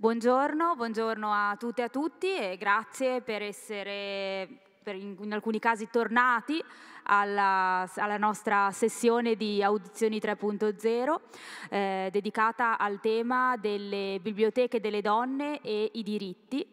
Buongiorno, buongiorno a tutte e a tutti e grazie per essere in, alcuni casi tornati alla, alla nostra sessione di audizioni 3.0 eh, dedicata al tema delle biblioteche delle donne e i diritti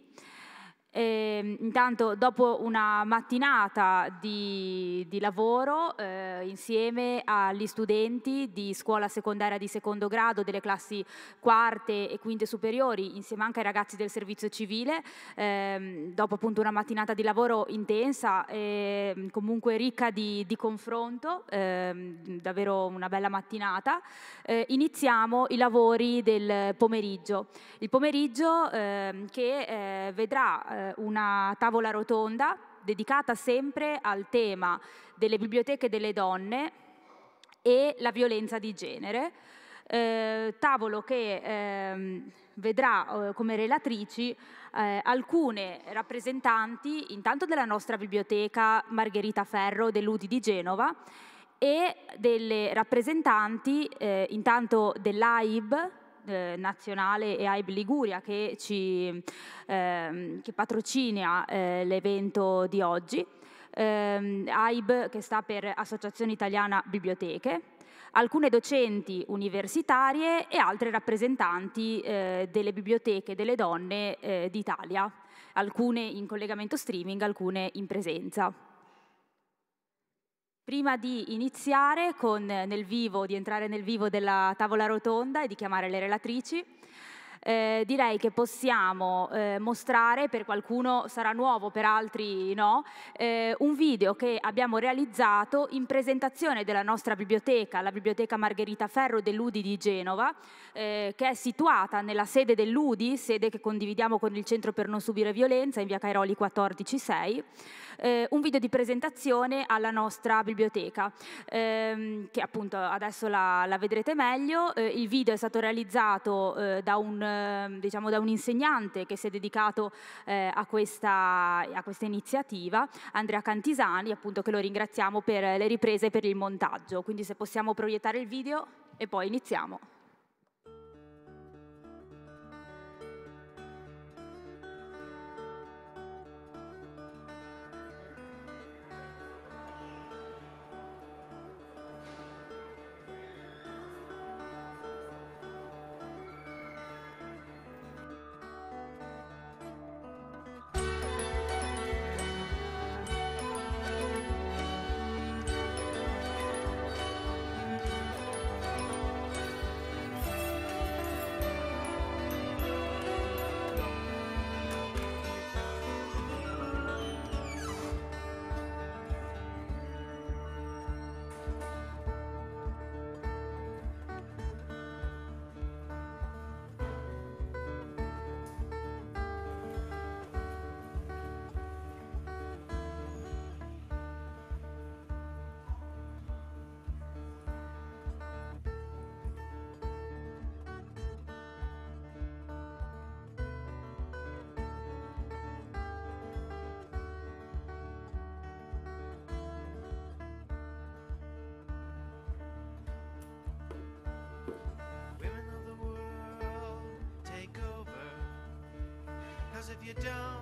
e, ehm, intanto dopo una mattinata di, di lavoro eh, insieme agli studenti di scuola secondaria di secondo grado delle classi quarte e quinte superiori insieme anche ai ragazzi del servizio civile eh, dopo appunto una mattinata di lavoro intensa e ehm, comunque ricca di, di confronto eh, davvero una bella mattinata eh, iniziamo i lavori del pomeriggio il pomeriggio ehm, che eh, vedrà eh, una tavola rotonda dedicata sempre al tema delle biblioteche delle donne e la violenza di genere, eh, tavolo che eh, vedrà eh, come relatrici eh, alcune rappresentanti intanto della nostra biblioteca Margherita Ferro dell'Udi di Genova e delle rappresentanti eh, intanto dell'AIB eh, nazionale e AIB Liguria che, ci, eh, che patrocina eh, l'evento di oggi. Ehm, AIB che sta per Associazione Italiana Biblioteche, alcune docenti universitarie e altre rappresentanti eh, delle biblioteche delle donne eh, d'Italia, alcune in collegamento streaming, alcune in presenza. Prima di iniziare con, eh, nel vivo, di entrare nel vivo della tavola rotonda e di chiamare le relatrici, eh, direi che possiamo eh, mostrare, per qualcuno sarà nuovo, per altri no, eh, un video che abbiamo realizzato in presentazione della nostra biblioteca, la biblioteca Margherita Ferro dell'Udi di Genova, eh, che è situata nella sede dell'Udi, sede che condividiamo con il Centro per non subire violenza in via Cairoli 146 eh, un video di presentazione alla nostra biblioteca, ehm, che appunto adesso la, la vedrete meglio. Eh, il video è stato realizzato eh, da, un, ehm, diciamo, da, un, insegnante che si è dedicato eh, a questa, a, questa, iniziativa, Andrea Cantisani, appunto che lo ringraziamo per le riprese e per il montaggio. Quindi se possiamo proiettare il video e poi iniziamo. you don't.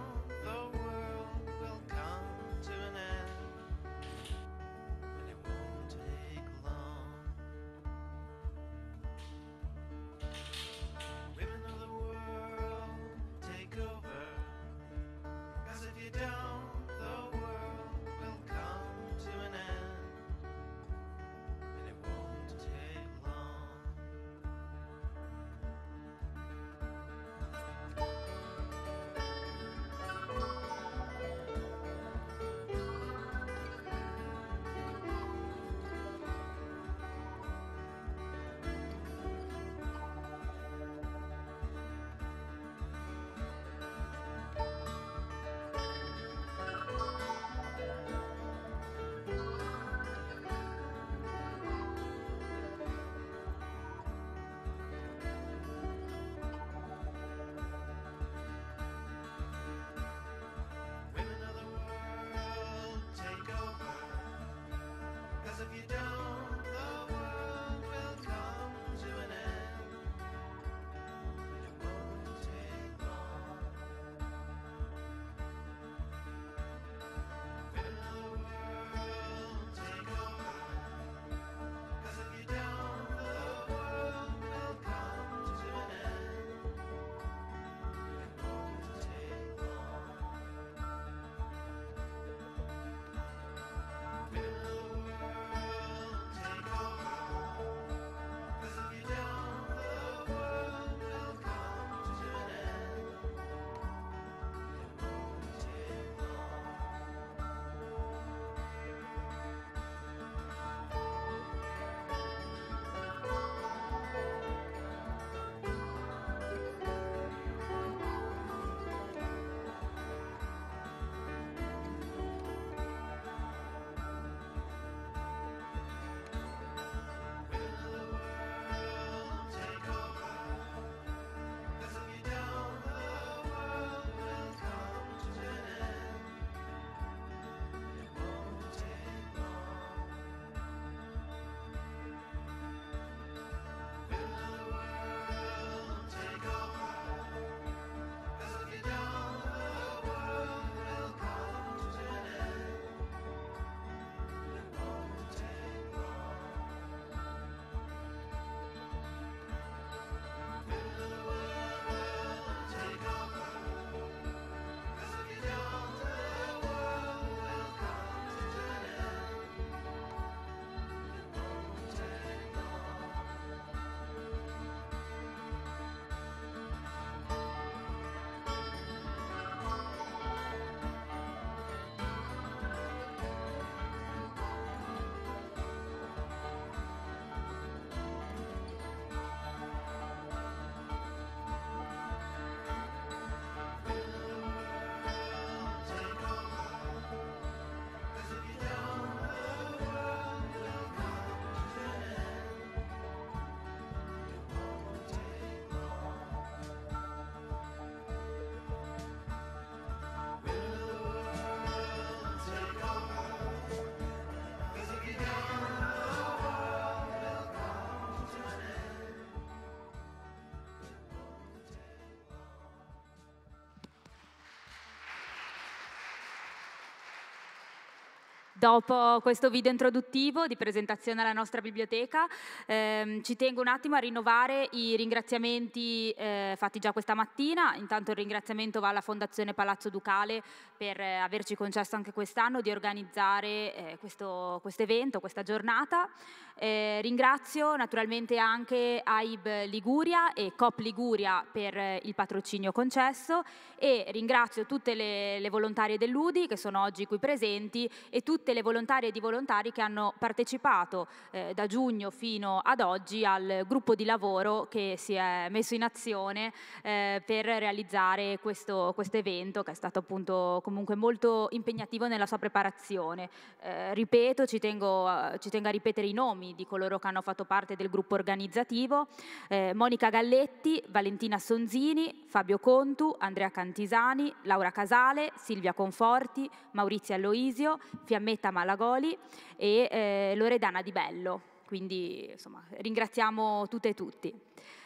Dopo questo video introduttivo di presentazione alla nostra biblioteca, ehm, ci tengo un attimo a rinnovare i ringraziamenti eh, fatti già questa mattina. Intanto il ringraziamento va alla Fondazione Palazzo Ducale per eh, averci concesso anche quest'anno di organizzare eh, questo evento, questa giornata. Eh, ringrazio naturalmente anche AIB Liguria e COP Liguria per eh, il patrocinio concesso e ringrazio tutte le, le volontarie dell'UDI che sono oggi qui presenti e tutte tutte le volontarie e di volontari che hanno partecipato eh, da giugno fino ad oggi al gruppo di lavoro che si è messo in azione eh, per realizzare questo, evento che è stato appunto comunque molto impegnativo nella sua preparazione. Eh, ripeto, ci tengo, ci tengo, a ripetere i nomi di coloro che hanno fatto parte del gruppo organizzativo, eh, Monica Galletti, Valentina Sonzini, Fabio Contu, Andrea Cantisani, Laura Casale, Silvia Conforti, Maurizio Aloisio, Fiammetta Benedetta Malagoli e eh, Loredana Di Bello, quindi insomma, ringraziamo tutte e tutti.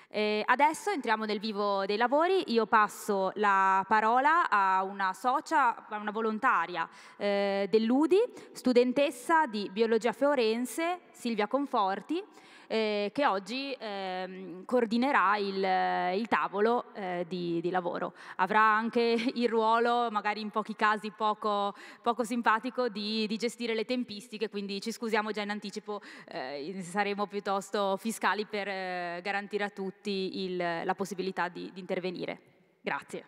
Eh, adesso entriamo nel vivo dei lavori, io passo la parola a una socia, a una volontaria eh, dell'UDI, studentessa di Biologia forense, Silvia Conforti, eh, che oggi eh, coordinerà il, il tavolo eh, di, di, lavoro. Avrà anche il ruolo, magari in pochi casi poco, poco simpatico, di, di, gestire le tempistiche, quindi ci scusiamo già in anticipo, eh, saremo piuttosto fiscali per eh, garantire a tutti il, la possibilità di, di intervenire. Grazie.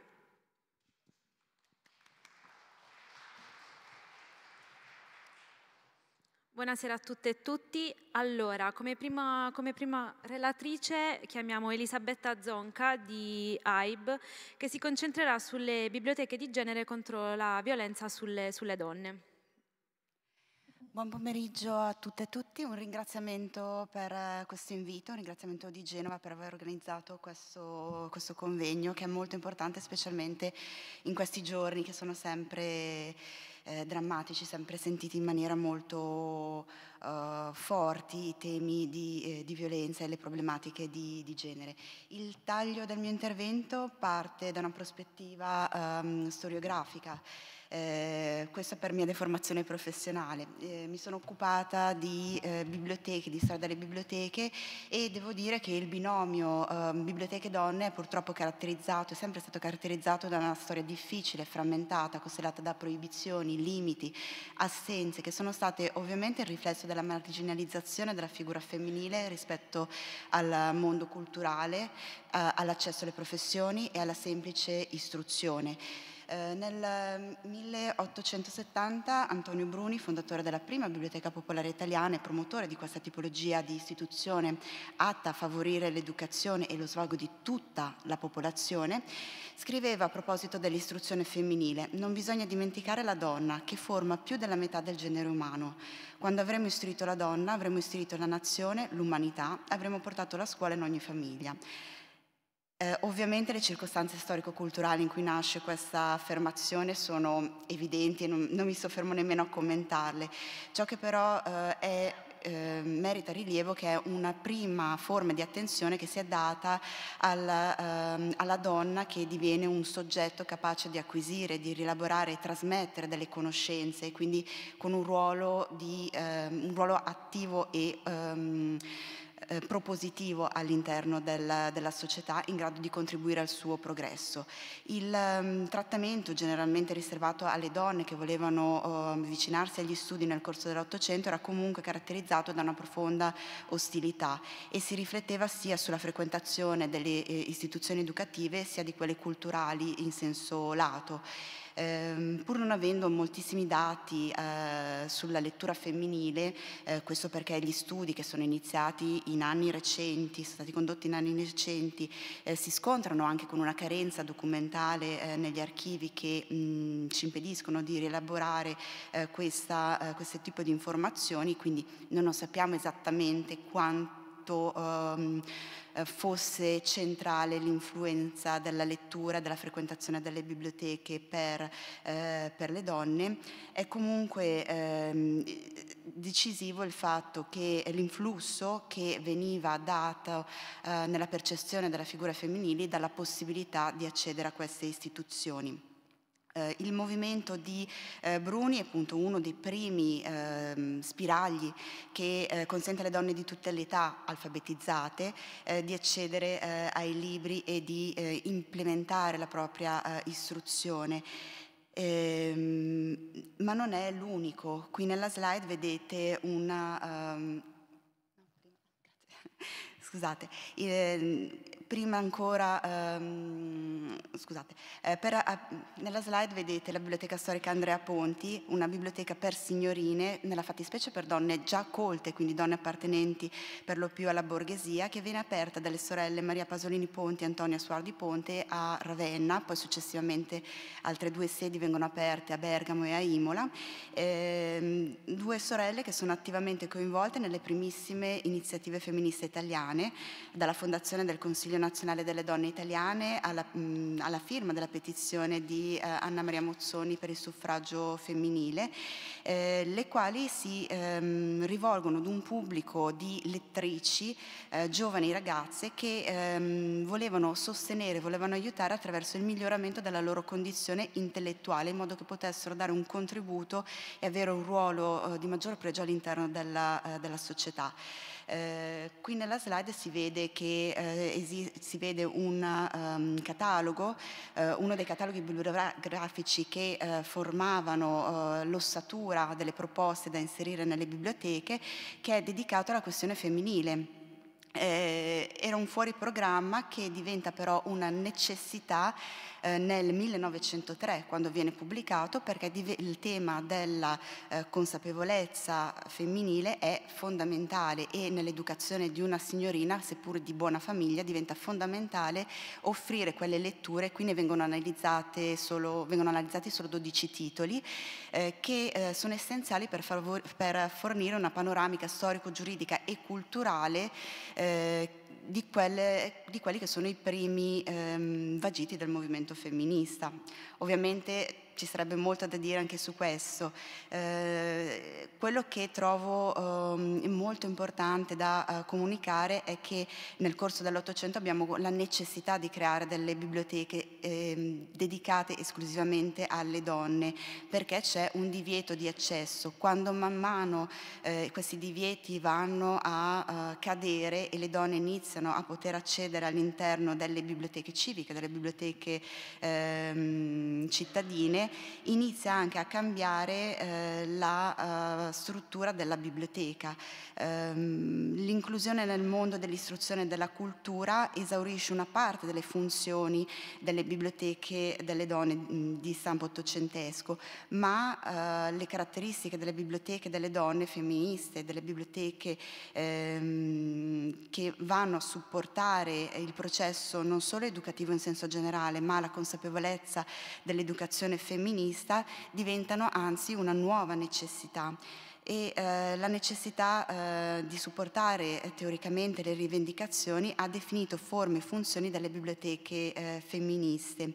Buonasera a tutte e tutti. Allora, come prima, come prima, relatrice chiamiamo Elisabetta Zonca di AIB, che si concentrerà sulle biblioteche di genere contro la violenza sulle, sulle donne. Buon pomeriggio a tutte e tutti, un ringraziamento per eh, questo invito, un ringraziamento di Genova per aver organizzato questo, questo, convegno che è molto importante specialmente in questi giorni che sono sempre eh, drammatici, sempre sentiti in maniera molto eh, forti i temi di, eh, di, violenza e le problematiche di, di, genere. Il taglio del mio intervento parte da una prospettiva ehm, storiografica eh, questo per mia deformazione professionale. Eh, mi sono occupata di eh, biblioteche, di strada delle biblioteche e devo dire che il binomio ehm, biblioteche donne è purtroppo caratterizzato, è sempre stato caratterizzato da una storia difficile, frammentata, costellata da proibizioni, limiti, assenze, che sono state ovviamente il riflesso della marginalizzazione della figura femminile rispetto al mondo culturale, eh, all'accesso alle professioni e alla semplice istruzione. Eh, nel 1870 mm, Antonio Bruni, fondatore della prima biblioteca popolare italiana e promotore di questa tipologia di istituzione atta a favorire l'educazione e lo svago di tutta la popolazione, scriveva a proposito dell'istruzione femminile, non bisogna dimenticare la donna che forma più della metà del genere umano. Quando avremo istruito la donna avremo istruito la nazione, l'umanità, avremo portato la scuola in ogni famiglia. Eh, ovviamente le circostanze storico-culturali in cui nasce questa affermazione sono evidenti e non, non mi soffermo nemmeno a commentarle. Ciò che però eh, è, eh, merita rilievo che è una prima forma di attenzione che si è data alla, ehm, alla donna che diviene un soggetto capace di acquisire, di rielaborare e trasmettere delle conoscenze e quindi con un ruolo, di, ehm, un ruolo attivo e... Ehm, eh, propositivo all'interno del, della società in grado di contribuire al suo progresso. Il um, trattamento generalmente riservato alle donne che volevano uh, avvicinarsi agli studi nel corso dell'Ottocento era comunque caratterizzato da una profonda ostilità e si rifletteva sia sulla frequentazione delle eh, istituzioni educative sia di quelle culturali in senso lato eh, pur non avendo moltissimi dati eh, sulla lettura femminile, eh, questo perché gli studi che sono iniziati in anni recenti, sono stati condotti in anni recenti, eh, si scontrano anche con una carenza documentale eh, negli archivi che mh, ci impediscono di rielaborare eh, questa, questo tipo di informazioni, quindi noi non sappiamo esattamente quanto quanto ehm, eh, fosse centrale l'influenza della lettura, della frequentazione delle biblioteche per, eh, per le donne, è comunque ehm, decisivo il fatto che eh, l'influsso che veniva dato eh, nella percezione della figura femminile dalla possibilità di accedere a queste istituzioni. Eh, il movimento di eh, Bruni è appunto uno dei primi eh, spiragli che eh, consente alle donne di tutte le età alfabetizzate eh, di accedere eh, ai libri e di implementare la propria istruzione. Ehm, ma non è l'unico. Qui nella slide vedete una... Um, scusate, ehm, prima ancora, ehm, scusate, eh, per, a, nella slide vedete la biblioteca storica Andrea Ponti, una biblioteca per signorine, nella fattispecie per donne già colte, quindi donne appartenenti per lo più alla borghesia, che viene aperta dalle sorelle Maria Pasolini Ponti e Antonia Suardi Ponte a Ravenna, poi successivamente altre due sedi vengono aperte a Bergamo e a Imola, ehm, due sorelle che sono attivamente coinvolte nelle primissime iniziative femministe italiane, dalla fondazione del Consiglio nazionale delle donne italiane alla, mh, mm, alla firma della petizione di eh, Anna Maria Mozzoni per il suffragio femminile, eh, le quali si ehm, rivolgono ad un pubblico di lettrici, eh, giovani ragazze che ehm, volevano sostenere, volevano aiutare attraverso il miglioramento della loro condizione intellettuale in modo che potessero dare un contributo e avere un ruolo eh, di maggior pregio all'interno della, eh, della società. Eh, qui nella slide si vede che eh, si vede un um, catalogo, uh, uno dei cataloghi bibliografici che uh, formavano eh, l'ossatura delle proposte da inserire nelle biblioteche, che è dedicato alla questione femminile eh, era un fuori programma che diventa però una necessità eh, nel 1903 quando viene pubblicato perché il tema della eh, consapevolezza femminile è fondamentale e nell'educazione di una signorina, seppur di buona famiglia, diventa fondamentale offrire quelle letture, qui ne vengono, solo, vengono analizzati solo 12 titoli eh, che eh, sono essenziali per, per fornire una panoramica storico-giuridica e culturale eh, di, quelle, di, quelli che sono i primi ehm, vagiti del movimento femminista. Ovviamente ci sarebbe molto da dire anche su questo. Eh, quello che trovo eh, molto importante da eh, comunicare è che nel corso dell'Ottocento abbiamo la necessità di creare delle biblioteche ehm, dedicate esclusivamente alle donne, perché c'è un divieto di accesso. Quando man mano eh, questi divieti vanno a eh, cadere e le donne iniziano a poter accedere all'interno delle biblioteche civiche, delle biblioteche ehm, cittadine, inizia anche a cambiare eh, la uh, struttura della biblioteca. Um, l'inclusione nel mondo dell'istruzione e della cultura esaurisce una parte delle funzioni delle biblioteche delle donne mm, di stampo ottocentesco, ma uh, le caratteristiche delle biblioteche delle donne femministe, delle biblioteche ehm, che vanno a supportare il processo non solo educativo in senso generale, ma la consapevolezza dell'educazione femminile femminista diventano anzi una nuova necessità e eh, la necessità eh, di supportare eh, teoricamente le rivendicazioni ha definito forme e funzioni delle biblioteche eh, femministe.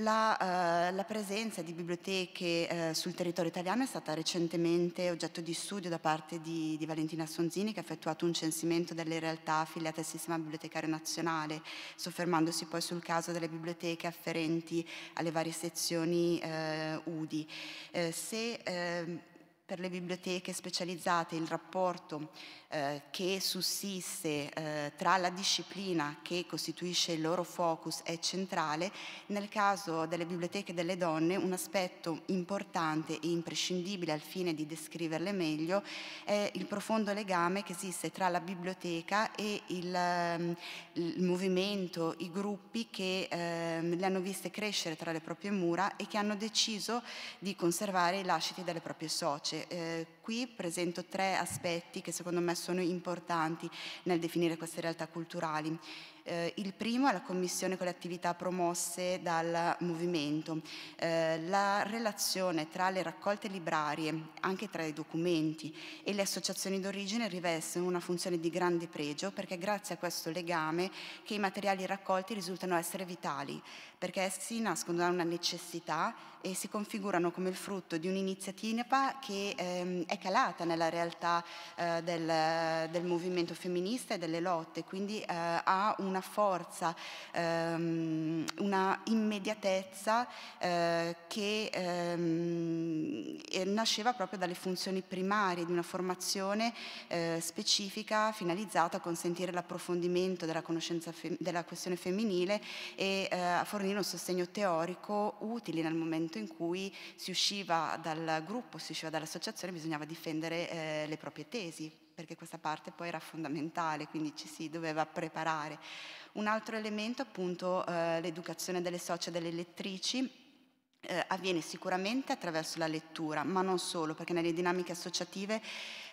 La, eh, la presenza di biblioteche eh, sul territorio italiano è stata recentemente oggetto di studio da parte di, di Valentina Sonzini che ha effettuato un censimento delle realtà affiliate al sistema bibliotecario nazionale, soffermandosi poi sul caso delle biblioteche afferenti alle varie sezioni eh, UDI. Eh, se ehm, per le biblioteche specializzate il rapporto eh, che sussiste eh, tra la disciplina che costituisce il loro focus è centrale, nel caso delle biblioteche delle donne un aspetto importante e imprescindibile al fine di descriverle meglio è il profondo legame che esiste tra la biblioteca e il, ehm, il movimento, i gruppi che ehm, le hanno viste crescere tra le proprie mura e che hanno deciso di conservare i lasciti delle proprie socie. Eh, qui presento tre aspetti che secondo me sono importanti nel definire queste realtà culturali. Eh, il primo è la commissione con le attività promosse dal movimento. Eh, la relazione tra le raccolte librarie, anche tra i documenti e le associazioni d'origine riveste una funzione di grande pregio perché è grazie a questo legame che i materiali raccolti risultano essere vitali perché essi nascono da una necessità e si configurano come il frutto di un'iniziativa che ehm, è calata nella realtà eh, del, del, movimento femminista e delle lotte, quindi eh, ha una forza, ehm, una immediatezza eh, che ehm, nasceva proprio dalle funzioni primarie di una formazione eh, specifica finalizzata a consentire l'approfondimento della conoscenza della questione femminile e eh, a fornire quindi un sostegno teorico utile nel momento in cui si usciva dal gruppo, si usciva dall'associazione, bisognava difendere eh, le proprie tesi, perché questa parte poi era fondamentale, quindi ci si doveva preparare. Un altro elemento appunto eh, l'educazione delle socie e delle lettrici eh, avviene sicuramente attraverso la lettura, ma non solo, perché nelle dinamiche associative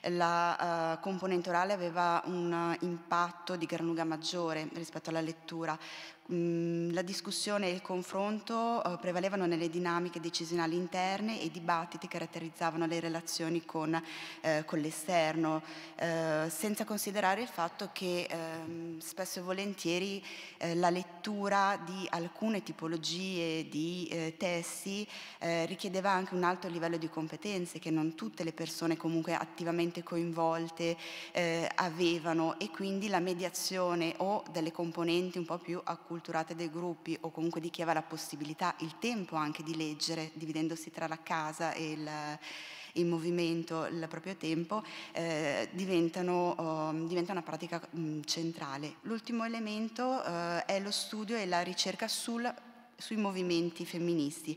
la uh, componente orale aveva un impatto di gran lunga maggiore rispetto alla lettura. Mm, la discussione e il confronto uh, prevalevano nelle dinamiche decisionali interne e i dibattiti caratterizzavano le relazioni con, eh, con l'esterno, eh, senza considerare il fatto che eh, spesso e volentieri eh, la lettura di alcune tipologie di testi richiedeva anche un alto livello di competenze che non tutte le persone comunque attivamente direttamente coinvolte eh, avevano e quindi la mediazione o delle componenti un po' più acculturate dei gruppi o comunque di chi aveva la possibilità, il tempo anche di leggere, dividendosi tra la casa e il in movimento il proprio tempo, eh, diventano, eh, diventa una pratica mh, mm, centrale. L'ultimo elemento eh, è lo studio e la ricerca sul, sui movimenti femministi.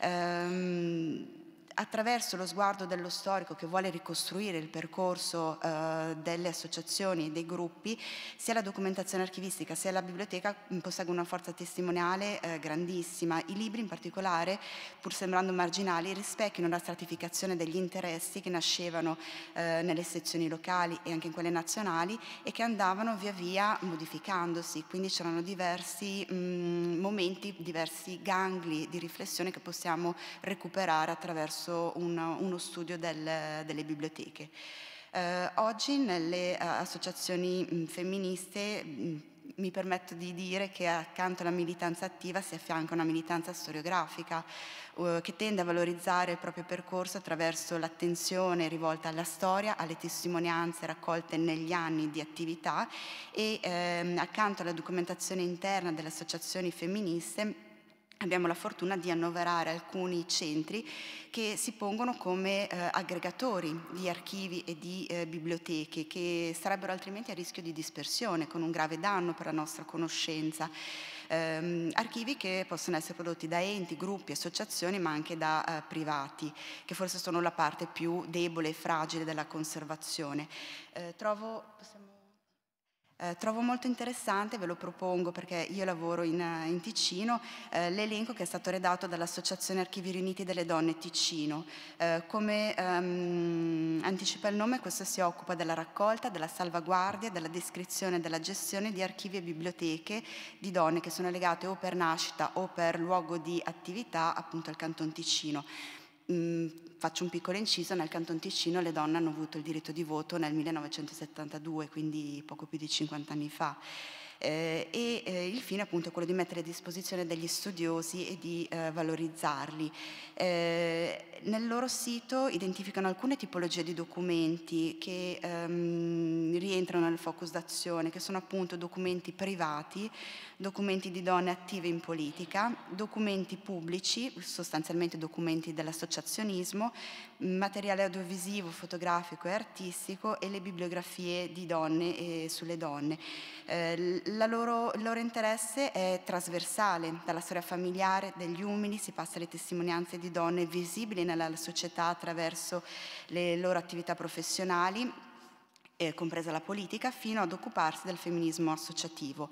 Um, attraverso lo sguardo dello storico che vuole ricostruire il percorso eh, delle associazioni, e dei gruppi, sia la documentazione archivistica sia la biblioteca mm, posseggono una forza testimoniale eh, grandissima. I libri in particolare, pur sembrando marginali, rispecchiano la stratificazione degli interessi che nascevano eh, nelle sezioni locali e anche in quelle nazionali e che andavano via via modificandosi, quindi c'erano diversi mh, mm, momenti, diversi gangli di riflessione che possiamo recuperare attraverso attraverso una, uno studio del, delle biblioteche. Eh, oggi nelle eh, associazioni mm, femministe mm, mi permetto di dire che accanto alla militanza attiva si affianca una militanza storiografica eh, che tende a valorizzare il proprio percorso attraverso l'attenzione rivolta alla storia, alle testimonianze raccolte negli anni di attività e ehm, accanto alla documentazione interna delle associazioni femministe Abbiamo la fortuna di annoverare alcuni centri che si pongono come eh, aggregatori di archivi e di eh, biblioteche che sarebbero altrimenti a rischio di dispersione con un grave danno per la nostra conoscenza. Ehm, archivi che possono essere prodotti da enti, gruppi, associazioni ma anche da eh, privati che forse sono la parte più debole e fragile della conservazione. Eh, trovo, possiamo eh, trovo molto interessante, ve lo propongo perché io lavoro in, eh, in Ticino, eh, l'elenco che è stato redatto dall'Associazione Archivi Riuniti delle Donne Ticino. Eh, come ehm, anticipa il nome, questo si occupa della raccolta, della salvaguardia, della descrizione e della gestione di archivi e biblioteche di donne che sono legate o per nascita o per luogo di attività appunto al Canton Ticino. Mm, faccio un piccolo inciso, nel Canton Ticino le donne hanno avuto il diritto di voto nel 1972, quindi poco più di 50 anni fa eh, e eh, il fine appunto è quello di mettere a disposizione degli studiosi e di eh, valorizzarli. Eh, nel loro sito identificano alcune tipologie di documenti che ehm, rientrano nel focus d'azione, che sono appunto documenti privati, documenti di donne attive in politica, documenti pubblici, sostanzialmente documenti dell'associazionismo, materiale audiovisivo, fotografico e artistico e le bibliografie di donne e sulle donne. Eh, loro, il loro interesse è trasversale, dalla storia familiare degli umili si passa alle testimonianze di donne visibili nella società attraverso le loro attività professionali, eh, compresa la politica, fino ad occuparsi del femminismo associativo.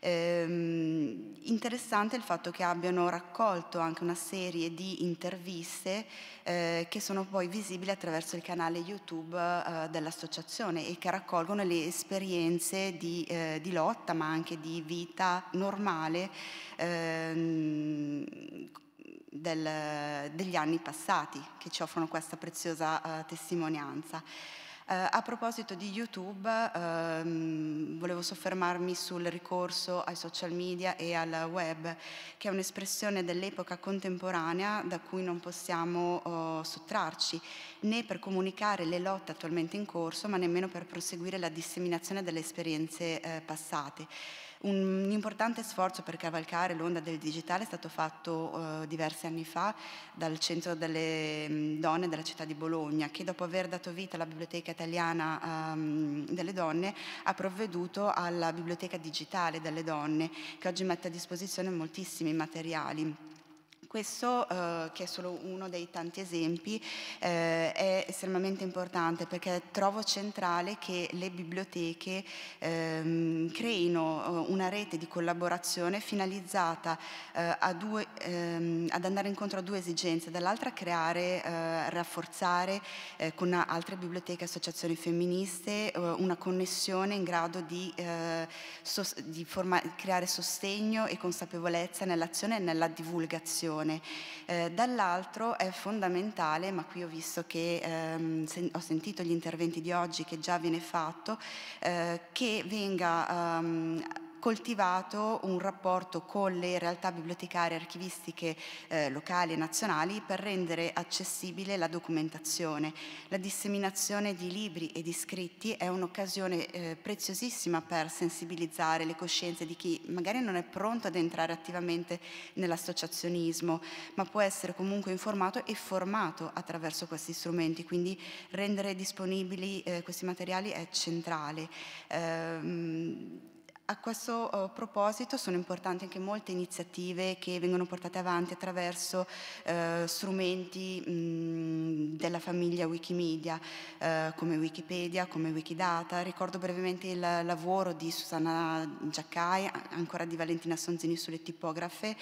Ehm, interessante il fatto che abbiano raccolto anche una serie di interviste eh, che sono poi visibili attraverso il canale YouTube eh, dell'associazione e che raccolgono le esperienze di, eh, di, lotta ma anche di vita normale ehm, del, degli anni passati che ci offrono questa preziosa eh, testimonianza. Eh, a proposito di YouTube, ehm, volevo soffermarmi sul ricorso ai social media e al web, che è un'espressione dell'epoca contemporanea da cui non possiamo eh, sottrarci, né per comunicare le lotte attualmente in corso, ma nemmeno per proseguire la disseminazione delle esperienze eh, passate. Un importante sforzo per cavalcare l'onda del digitale è stato fatto eh, diversi anni fa dal Centro delle Donne della città di Bologna, che dopo aver dato vita alla Biblioteca Italiana ehm, delle Donne ha provveduto alla Biblioteca Digitale delle Donne, che oggi mette a disposizione moltissimi materiali questo, eh, che è solo uno dei tanti esempi, eh, è estremamente importante perché trovo centrale che le biblioteche ehm, creino eh, una rete di collaborazione finalizzata eh, due, ehm, ad andare incontro a due esigenze, dall'altra creare, eh, rafforzare eh, con altre biblioteche e associazioni femministe una connessione in grado di, di creare sostegno e consapevolezza nell'azione e nella divulgazione situazione. Eh, dall'altro è fondamentale, ma qui ho visto che ehm, sen ho sentito gli interventi di oggi che già viene fatto, eh, che venga ehm, coltivato un rapporto con le realtà bibliotecarie archivistiche eh, locali e nazionali per rendere accessibile la documentazione. La disseminazione di libri e di scritti è un'occasione eh, preziosissima per sensibilizzare le coscienze di chi magari non è pronto ad entrare attivamente nell'associazionismo, ma può essere comunque informato e formato attraverso questi strumenti, quindi rendere disponibili eh, questi materiali è centrale. Um, a questo eh, proposito sono importanti anche molte iniziative che vengono portate avanti attraverso uh, strumenti mh, della famiglia Wikimedia, uh, come Wikipedia, come Wikidata. Ricordo brevemente il lavoro di Susanna Giaccai, ancora di Valentina Sonzini sulle tipografe,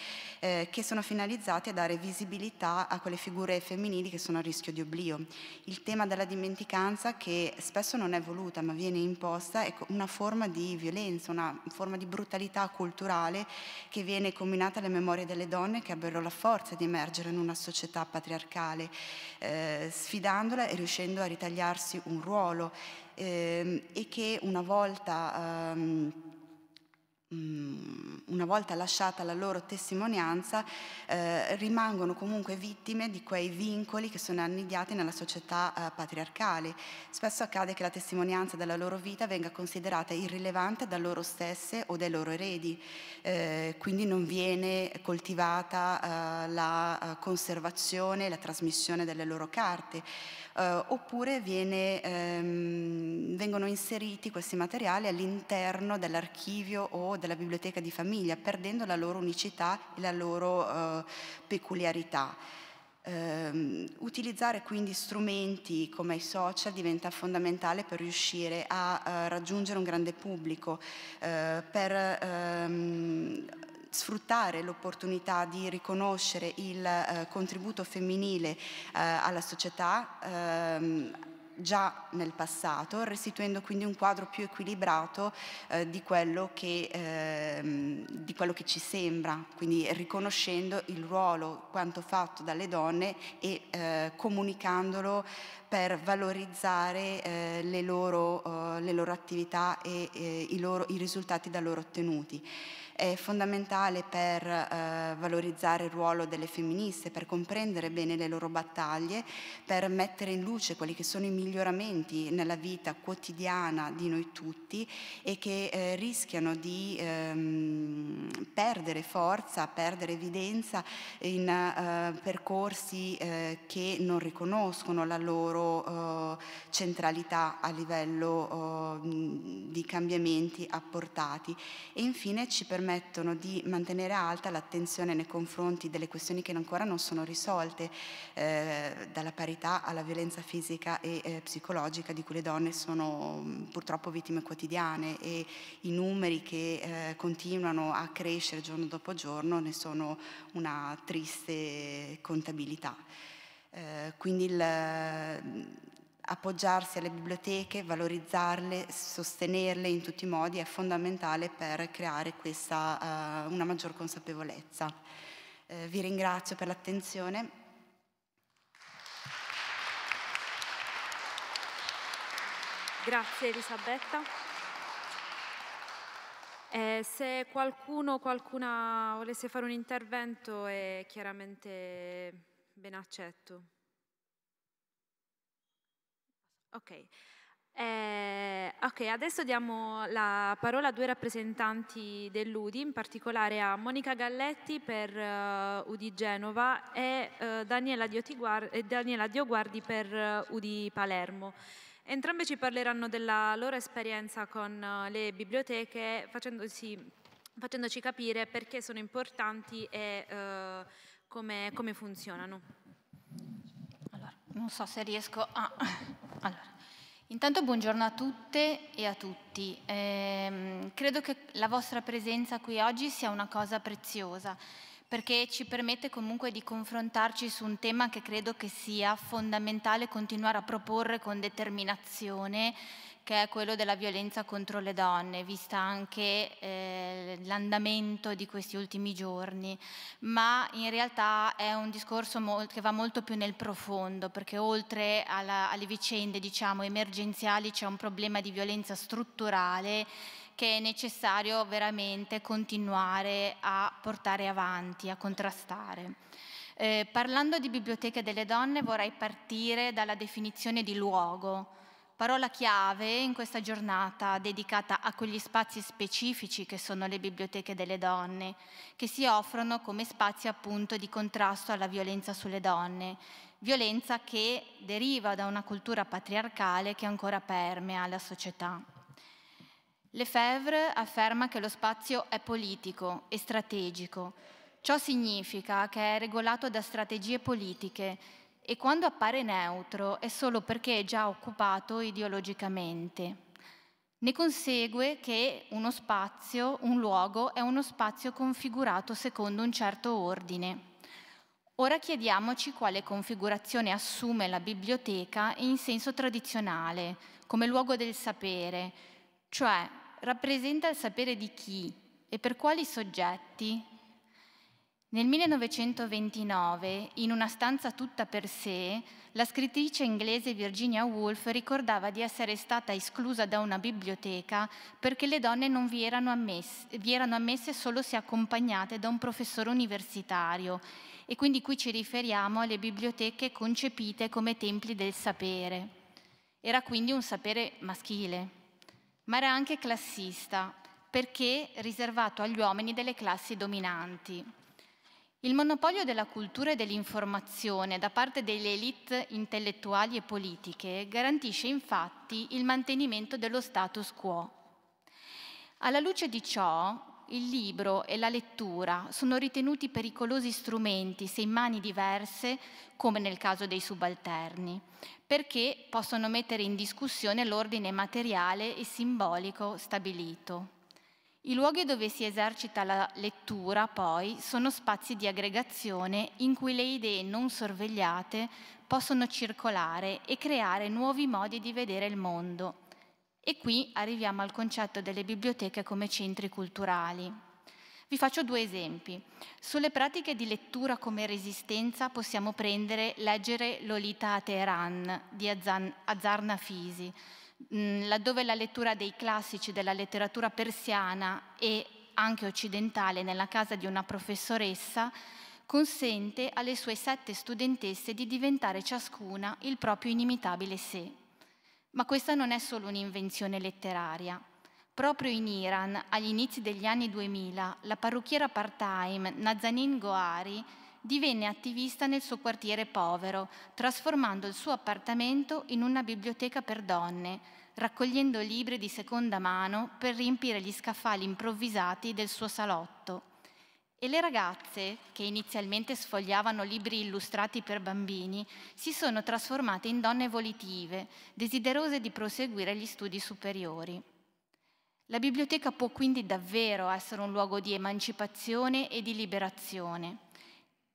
che sono finalizzati a dare visibilità a quelle figure femminili che sono a rischio di oblio. Il tema della dimenticanza che spesso non è voluta ma viene imposta è una forma di violenza, una forma di brutalità culturale che viene combinata alle memorie delle donne che ebbero la forza di emergere in una società patriarcale, eh, sfidandola e riuscendo a ritagliarsi un ruolo eh, e che una volta... Ehm, Mm, una volta lasciata la loro testimonianza, eh, rimangono comunque vittime di quei vincoli che sono annidiati nella società eh, patriarcale. Spesso accade che la testimonianza della loro vita venga considerata irrilevante da loro stesse o dai loro eredi, eh, quindi non viene coltivata eh, la eh, conservazione e la trasmissione delle loro carte eh, oppure viene, ehm, vengono inseriti questi materiali all'interno dell'archivio o della biblioteca di famiglia, perdendo la loro unicità e la loro eh, peculiarità. Um, utilizzare quindi strumenti come i social diventa fondamentale per riuscire a uh, raggiungere un grande pubblico, uh, per um, sfruttare l'opportunità di riconoscere il eh, contributo femminile eh, alla società ehm, già nel passato, restituendo quindi un quadro più equilibrato eh, di, quello che, ehm, di, quello che, ci sembra, quindi riconoscendo il ruolo quanto fatto dalle donne e eh, comunicandolo per valorizzare eh, le loro, eh, le, loro, attività e i, loro, i risultati da loro ottenuti è fondamentale per eh, valorizzare il ruolo delle femministe, per comprendere bene le loro battaglie, per mettere in luce quelli che sono i miglioramenti nella vita quotidiana di noi tutti e che eh, rischiano di ehm, perdere forza, perdere evidenza in eh, percorsi eh, che non riconoscono la loro eh, centralità a livello oh, di cambiamenti apportati. E infine ci permette permettono di mantenere alta l'attenzione nei confronti delle questioni che ancora non sono risolte, eh, dalla parità alla violenza fisica e eh, psicologica di cui le donne sono mm, purtroppo vittime quotidiane e i numeri che eh, continuano a crescere giorno dopo giorno ne sono una triste contabilità. Eh, quindi il, appoggiarsi alle biblioteche, valorizzarle, sostenerle in tutti i modi è fondamentale per creare questa, uh, una maggior consapevolezza. Uh, vi ringrazio per l'attenzione. Grazie Elisabetta. Eh, se qualcuno o qualcuna volesse fare un intervento è chiaramente ben accetto. Ok. Eh, ok, adesso diamo la parola a due rappresentanti dell'UDI, in particolare a Monica Galletti per uh, UDI Genova e uh, Daniela, Diotiguardi, Daniela Dioguardi per uh, UDI Palermo. Entrambe ci parleranno della loro esperienza con le biblioteche facendosi, facendoci capire perché sono importanti e come, come funzionano. Allora, non so se riesco a... Allora, intanto buongiorno a tutte e a tutti. Eh, credo che la vostra presenza qui oggi sia una cosa preziosa perché ci permette comunque di confrontarci su un tema che credo che sia fondamentale continuare a proporre con determinazione che è quello della violenza contro le donne, vista anche eh, l'andamento di questi ultimi giorni, ma in realtà è un discorso che va molto più nel profondo, perché oltre alla, alle vicende diciamo, emergenziali c'è un problema di violenza strutturale che è necessario veramente continuare a portare avanti, a contrastare. Eh, parlando di biblioteche delle donne vorrei partire dalla definizione di luogo, parola chiave in questa giornata dedicata a quegli spazi specifici che sono le biblioteche delle donne, che si offrono come spazi appunto di contrasto alla violenza sulle donne, violenza che deriva da una cultura patriarcale che ancora permea la società. Lefebvre afferma che lo spazio è politico e strategico. Ciò significa che è regolato da strategie politiche e quando appare neutro è solo perché è già occupato ideologicamente. Ne consegue che uno spazio, un luogo, è uno spazio configurato secondo un certo ordine. Ora chiediamoci quale configurazione assume la biblioteca in senso tradizionale, come luogo del sapere, cioè rappresenta il sapere di chi e per quali soggetti nel 1929, in una stanza tutta per sé, la scrittrice inglese Virginia Woolf ricordava di essere stata esclusa da una biblioteca perché le donne non vi erano ammesse, vi erano ammesse solo se accompagnate da un professore universitario e quindi qui ci riferiamo alle biblioteche concepite come templi del sapere. Era quindi un sapere maschile, ma era anche classista perché riservato agli uomini delle classi dominanti. Il monopolio della cultura e dell'informazione da parte delle elite intellettuali e politiche garantisce infatti il mantenimento dello status quo. Alla luce di ciò, il libro e la lettura sono ritenuti pericolosi strumenti se in mani diverse, come nel caso dei subalterni, perché possono mettere in discussione l'ordine materiale e simbolico stabilito. I luoghi dove si esercita la lettura, poi, sono spazi di aggregazione in cui le idee non sorvegliate possono circolare e creare nuovi modi di vedere il mondo. E qui arriviamo al concetto delle biblioteche come centri culturali. Vi faccio due esempi. Sulle pratiche di lettura come resistenza possiamo prendere Leggere Lolita a Teheran di Azan, Azar Nafisi, Mm, laddove la lettura dei classici della letteratura persiana e anche occidentale nella casa di una professoressa consente alle sue sette studentesse di diventare ciascuna il proprio inimitabile sé. Ma questa non è solo un'invenzione letteraria. Proprio in Iran, agli inizi degli anni 2000, la parrucchiera part-time Nazanin Gohari divenne attivista nel suo quartiere povero, trasformando il suo appartamento in una biblioteca per donne, raccogliendo libri di seconda mano per riempire gli scaffali improvvisati del suo salotto. E le ragazze, che inizialmente sfogliavano libri illustrati per bambini, si sono trasformate in donne volitive, desiderose di proseguire gli studi superiori. La biblioteca può quindi davvero essere un luogo di emancipazione e di liberazione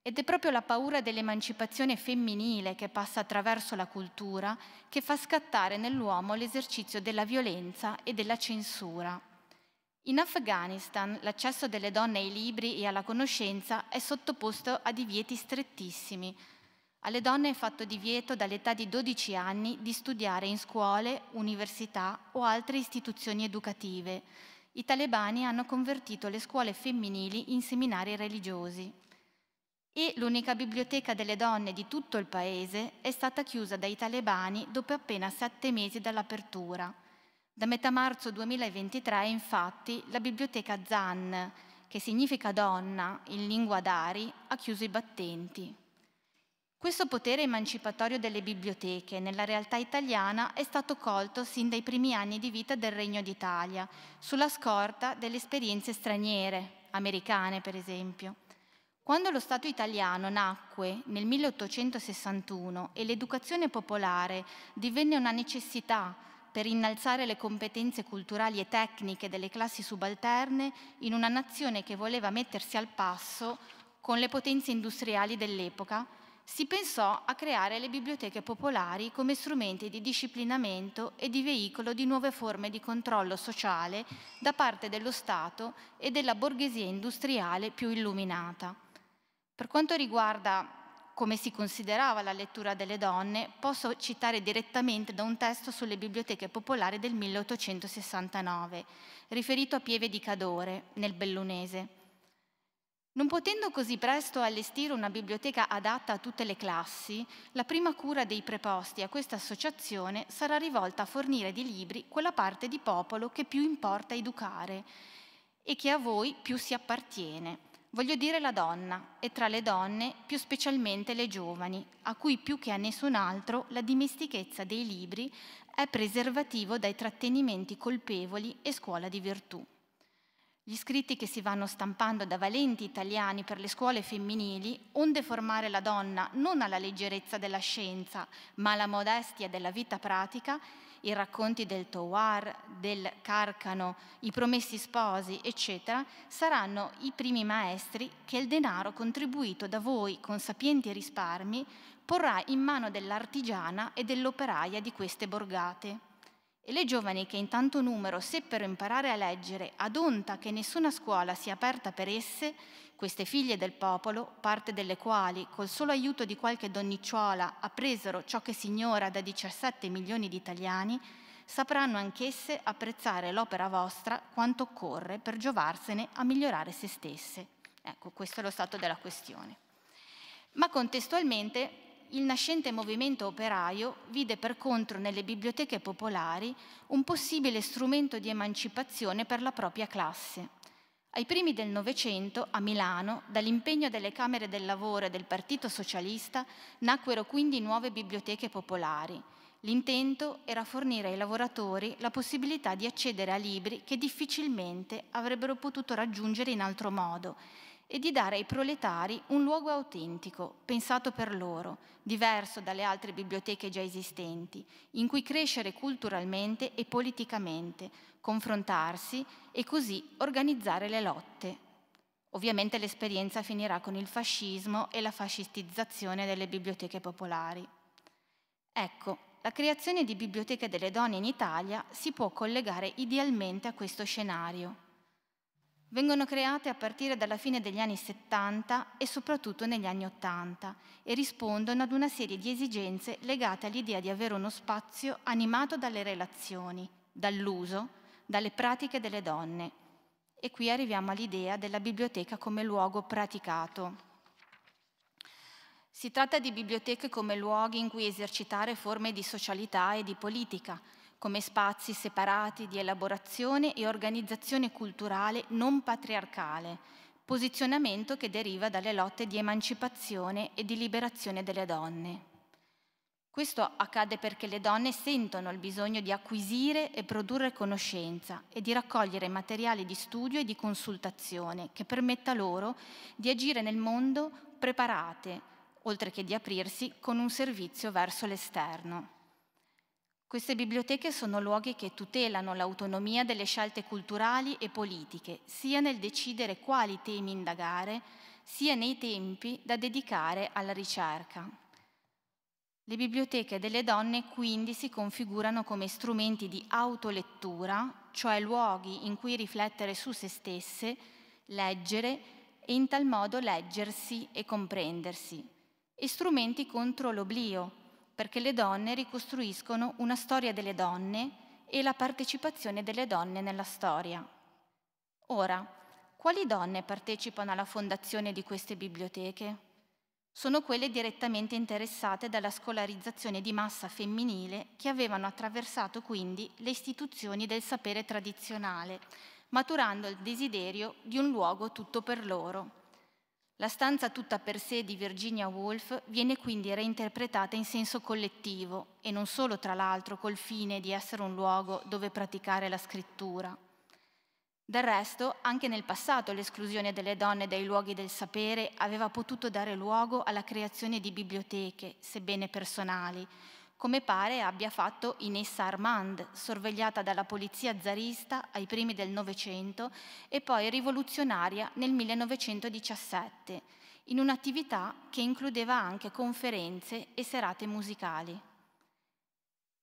ed è proprio la paura dell'emancipazione femminile che passa attraverso la cultura che fa scattare nell'uomo l'esercizio della violenza e della censura. In Afghanistan l'accesso delle donne ai libri e alla conoscenza è sottoposto a divieti strettissimi. Alle donne è fatto divieto dall'età di 12 anni di studiare in scuole, università o altre istituzioni educative. I talebani hanno convertito le scuole femminili in seminari religiosi e l'unica biblioteca delle donne di tutto il paese è stata chiusa dai talebani dopo appena sette mesi dall'apertura. Da metà marzo 2023, infatti, la biblioteca Zan, che significa donna in lingua dari, ha chiuso i battenti. Questo potere emancipatorio delle biblioteche nella realtà italiana è stato colto sin dai primi anni di vita del Regno d'Italia, sulla scorta delle esperienze straniere, americane per esempio. Quando lo Stato italiano nacque nel 1861 e l'educazione popolare divenne una necessità per innalzare le competenze culturali e tecniche delle classi subalterne in una nazione che voleva mettersi al passo con le potenze industriali dell'epoca, si pensò a creare le biblioteche popolari come strumenti di disciplinamento e di veicolo di nuove forme di controllo sociale da parte dello Stato e della borghesia industriale più illuminata. Per quanto riguarda come si considerava la lettura delle donne, posso citare direttamente da un testo sulle biblioteche popolari del 1869, riferito a Pieve di Cadore, nel Bellunese. Non potendo così presto allestire una biblioteca adatta a tutte le classi, la prima cura dei preposti a questa associazione sarà rivolta a fornire di libri quella parte di popolo che più importa educare e che a voi più si appartiene Voglio dire la donna e tra le donne più specialmente le giovani, a cui più che a nessun altro la dimestichezza dei libri è preservativo dai trattenimenti colpevoli e scuola di virtù. Gli scritti che si vanno stampando da valenti italiani per le scuole femminili, onde formare la donna non alla leggerezza della scienza, ma alla modestia della vita pratica, i racconti del Towar, del Carcano, i promessi sposi, eccetera, saranno i primi maestri che il denaro contribuito da voi con sapienti risparmi porrà in mano dell'artigiana e dell'operaia di queste borgate. E le giovani che in tanto numero seppero imparare a leggere ad onta che nessuna scuola sia aperta per esse, queste figlie del popolo, parte delle quali, col solo aiuto di qualche donnicciuola, appresero ciò che signora da 17 milioni di italiani, sapranno anch'esse apprezzare l'opera vostra quanto occorre per giovarsene a migliorare se stesse. Ecco, questo è lo stato della questione. Ma contestualmente il nascente movimento operaio vide per contro nelle biblioteche popolari un possibile strumento di emancipazione per la propria classe ai primi del Novecento, a Milano, dall'impegno delle Camere del Lavoro e del Partito Socialista nacquero quindi nuove biblioteche popolari. L'intento era fornire ai lavoratori la possibilità di accedere a libri che difficilmente avrebbero potuto raggiungere in altro modo e di dare ai proletari un luogo autentico, pensato per loro, diverso dalle altre biblioteche già esistenti, in cui crescere culturalmente e politicamente, confrontarsi e così organizzare le lotte. Ovviamente l'esperienza finirà con il fascismo e la fascistizzazione delle biblioteche popolari. Ecco, la creazione di biblioteche delle donne in Italia si può collegare idealmente a questo scenario. Vengono create a partire dalla fine degli anni 70 e soprattutto negli anni 80 e rispondono ad una serie di esigenze legate all'idea di avere uno spazio animato dalle relazioni, dall'uso, dalle pratiche delle donne. E qui arriviamo all'idea della biblioteca come luogo praticato. Si tratta di biblioteche come luoghi in cui esercitare forme di socialità e di politica, come spazi separati di elaborazione e organizzazione culturale non patriarcale, posizionamento che deriva dalle lotte di emancipazione e di liberazione delle donne. Questo accade perché le donne sentono il bisogno di acquisire e produrre conoscenza e di raccogliere materiali di studio e di consultazione che permetta loro di agire nel mondo preparate, oltre che di aprirsi con un servizio verso l'esterno. Queste biblioteche sono luoghi che tutelano l'autonomia delle scelte culturali e politiche, sia nel decidere quali temi indagare, sia nei tempi da dedicare alla ricerca. Le biblioteche delle donne quindi si configurano come strumenti di autolettura, cioè luoghi in cui riflettere su se stesse, leggere e in tal modo leggersi e comprendersi, e strumenti contro l'oblio, perché le donne ricostruiscono una storia delle donne e la partecipazione delle donne nella storia. Ora, quali donne partecipano alla fondazione di queste biblioteche? sono quelle direttamente interessate dalla scolarizzazione di massa femminile che avevano attraversato quindi le istituzioni del sapere tradizionale, maturando il desiderio di un luogo tutto per loro. La stanza tutta per sé di Virginia Woolf viene quindi reinterpretata in senso collettivo e non solo tra l'altro col fine di essere un luogo dove praticare la scrittura. Del resto, anche nel passato l'esclusione delle donne dai luoghi del sapere aveva potuto dare luogo alla creazione di biblioteche, sebbene personali, come pare abbia fatto Inessa Armand, sorvegliata dalla polizia zarista ai primi del Novecento e poi rivoluzionaria nel 1917, in un'attività che includeva anche conferenze e serate musicali.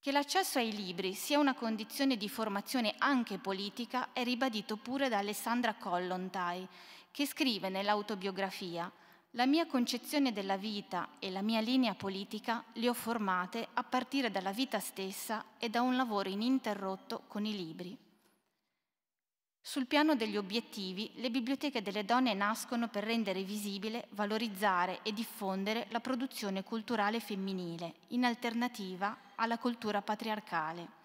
Che l'accesso ai libri sia una condizione di formazione anche politica è ribadito pure da Alessandra Collontai, che scrive nell'autobiografia la mia concezione della vita e la mia linea politica le ho formate a partire dalla vita stessa e da un lavoro ininterrotto con i libri. Sul piano degli obiettivi, le biblioteche delle donne nascono per rendere visibile, valorizzare e diffondere la produzione culturale femminile, in alternativa alla cultura patriarcale.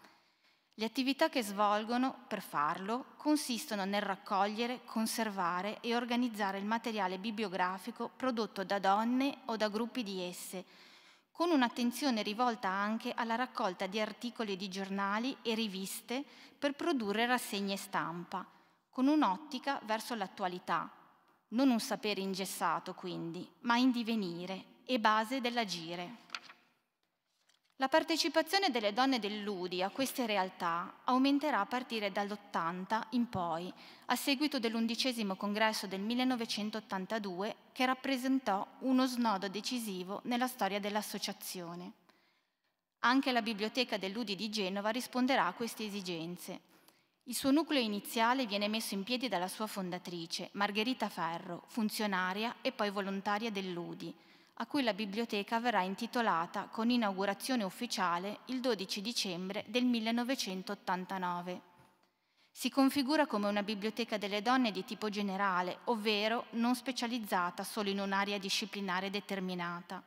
Le attività che svolgono per farlo consistono nel raccogliere, conservare e organizzare il materiale bibliografico prodotto da donne o da gruppi di esse, con un'attenzione rivolta anche alla raccolta di articoli di giornali e riviste per produrre rassegne stampa, con un'ottica verso l'attualità, non un sapere ingessato quindi, ma in divenire e base dell'agire. La partecipazione delle donne dell'Udi a queste realtà aumenterà a partire dall'80 in poi, a seguito dell'undicesimo congresso del 1982 che rappresentò uno snodo decisivo nella storia dell'associazione. Anche la biblioteca dell'Udi di Genova risponderà a queste esigenze. Il suo nucleo iniziale viene messo in piedi dalla sua fondatrice, Margherita Ferro, funzionaria e poi volontaria dell'Udi, a cui la biblioteca verrà intitolata con inaugurazione ufficiale il 12 dicembre del 1989. Si configura come una biblioteca delle donne di tipo generale, ovvero non specializzata solo in un'area disciplinare determinata.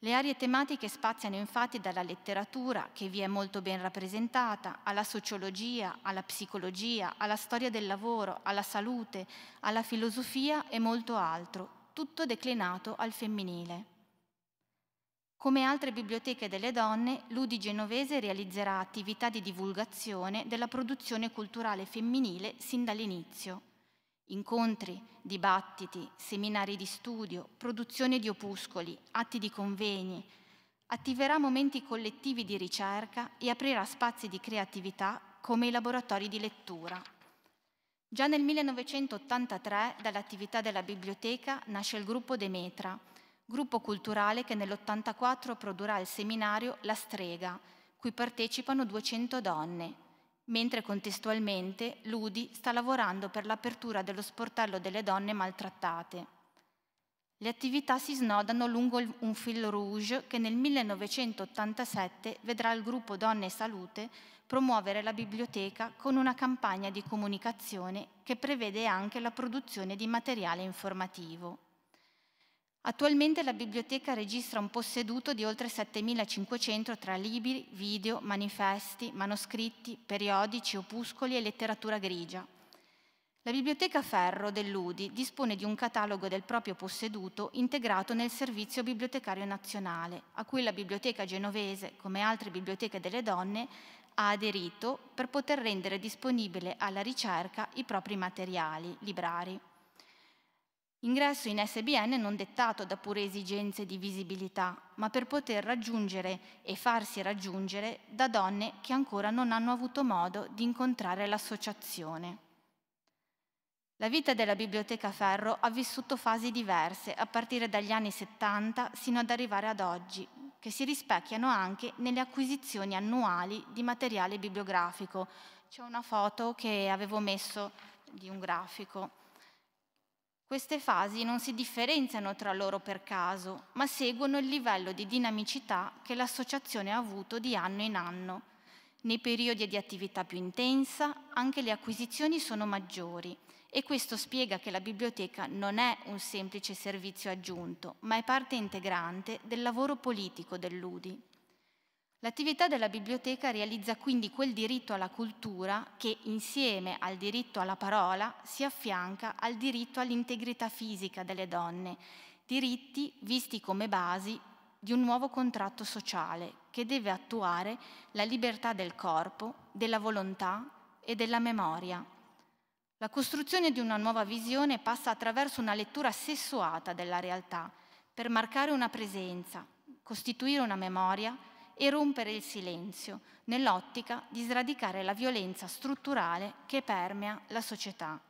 Le aree tematiche spaziano infatti dalla letteratura, che vi è molto ben rappresentata, alla sociologia, alla psicologia, alla storia del lavoro, alla salute, alla filosofia e molto altro, tutto declinato al femminile. Come altre biblioteche delle donne, l'Udi Genovese realizzerà attività di divulgazione della produzione culturale femminile sin dall'inizio. Incontri, dibattiti, seminari di studio, produzione di opuscoli, atti di convegni, attiverà momenti collettivi di ricerca e aprirà spazi di creatività come i laboratori di lettura. Già nel 1983 dall'attività della biblioteca nasce il gruppo Demetra, gruppo culturale che nell'84 produrrà il seminario La strega, cui partecipano 200 donne, mentre contestualmente l'UDI sta lavorando per l'apertura dello sportello delle donne maltrattate. Le attività si snodano lungo un fil rouge che nel 1987 vedrà il gruppo Donne e Salute promuovere la biblioteca con una campagna di comunicazione che prevede anche la produzione di materiale informativo. Attualmente la biblioteca registra un posseduto di oltre 7.500 tra libri, video, manifesti, manoscritti, periodici, opuscoli e letteratura grigia la Biblioteca Ferro dell'Udi dispone di un catalogo del proprio posseduto integrato nel Servizio Bibliotecario Nazionale, a cui la Biblioteca Genovese, come altre biblioteche delle donne, ha aderito per poter rendere disponibile alla ricerca i propri materiali librari. Ingresso in SBN non dettato da pure esigenze di visibilità, ma per poter raggiungere e farsi raggiungere da donne che ancora non hanno avuto modo di incontrare l'associazione. La vita della Biblioteca Ferro ha vissuto fasi diverse, a partire dagli anni 70 sino ad arrivare ad oggi, che si rispecchiano anche nelle acquisizioni annuali di materiale bibliografico. C'è una foto che avevo messo di un grafico. Queste fasi non si differenziano tra loro per caso, ma seguono il livello di dinamicità che l'associazione ha avuto di anno in anno. Nei periodi di attività più intensa anche le acquisizioni sono maggiori e questo spiega che la biblioteca non è un semplice servizio aggiunto, ma è parte integrante del lavoro politico dell'UDI. L'attività della biblioteca realizza quindi quel diritto alla cultura che, insieme al diritto alla parola, si affianca al diritto all'integrità fisica delle donne, diritti visti come basi di un nuovo contratto sociale che deve attuare la libertà del corpo, della volontà e della memoria. La costruzione di una nuova visione passa attraverso una lettura sessuata della realtà, per marcare una presenza, costituire una memoria e rompere il silenzio, nell'ottica di sradicare la violenza strutturale che permea la società.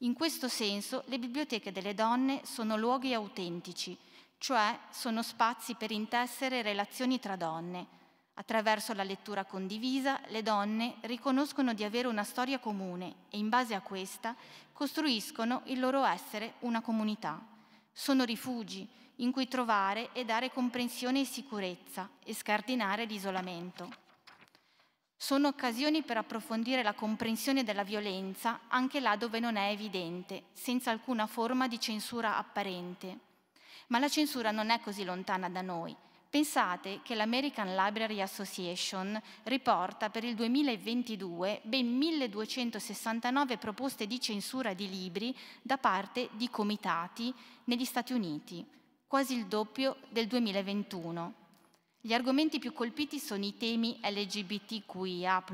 In questo senso le biblioteche delle donne sono luoghi autentici, cioè sono spazi per intessere relazioni tra donne, Attraverso la lettura condivisa le donne riconoscono di avere una storia comune e in base a questa costruiscono il loro essere una comunità. Sono rifugi in cui trovare e dare comprensione e sicurezza e scardinare l'isolamento. Sono occasioni per approfondire la comprensione della violenza anche là dove non è evidente, senza alcuna forma di censura apparente. Ma la censura non è così lontana da noi Pensate che l'American Library Association riporta per il 2022 ben 1269 proposte di censura di libri da parte di comitati negli Stati Uniti, quasi il doppio del 2021. Gli argomenti più colpiti sono i temi LGBTQIA,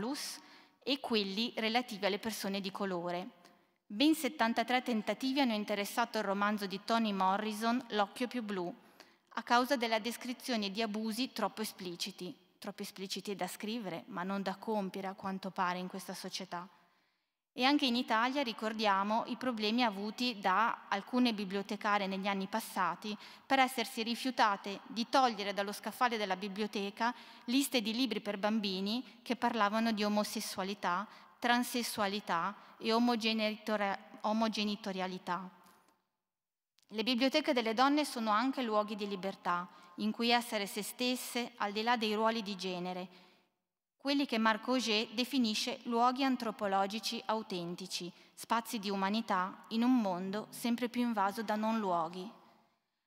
e quelli relativi alle persone di colore. Ben 73 tentativi hanno interessato il romanzo di Toni Morrison, L'occhio più blu, a causa della descrizione di abusi troppo espliciti, troppo espliciti da scrivere, ma non da compiere a quanto pare in questa società. E anche in Italia ricordiamo i problemi avuti da alcune bibliotecare negli anni passati per essersi rifiutate di togliere dallo scaffale della biblioteca liste di libri per bambini che parlavano di omosessualità, transessualità e omogenitorialità. Le biblioteche delle donne sono anche luoghi di libertà, in cui essere se stesse al di là dei ruoli di genere, quelli che Marc Auger definisce luoghi antropologici autentici, spazi di umanità in un mondo sempre più invaso da non luoghi.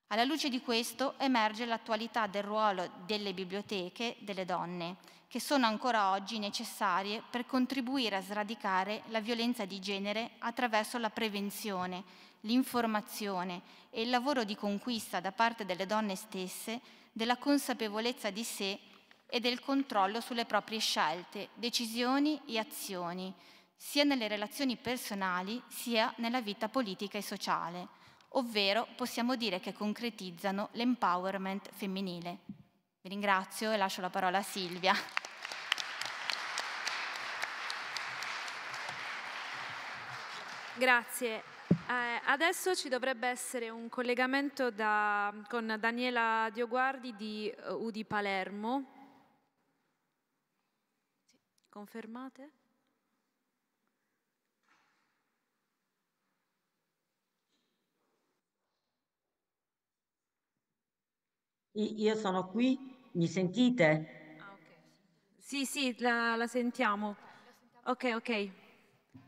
Alla luce di questo emerge l'attualità del ruolo delle biblioteche delle donne, che sono ancora oggi necessarie per contribuire a sradicare la violenza di genere attraverso la prevenzione, l'informazione e il lavoro di conquista da parte delle donne stesse della consapevolezza di sé e del controllo sulle proprie scelte, decisioni e azioni, sia nelle relazioni personali sia nella vita politica e sociale, ovvero possiamo dire che concretizzano l'empowerment femminile. Vi ringrazio e lascio la parola a Silvia. Grazie. Eh, adesso ci dovrebbe essere un collegamento da, con Daniela Dioguardi di eh, Udi Palermo. Confermate? Io sono qui, mi sentite? Ah, okay. Sì, sì, la, la sentiamo. Ok, ok.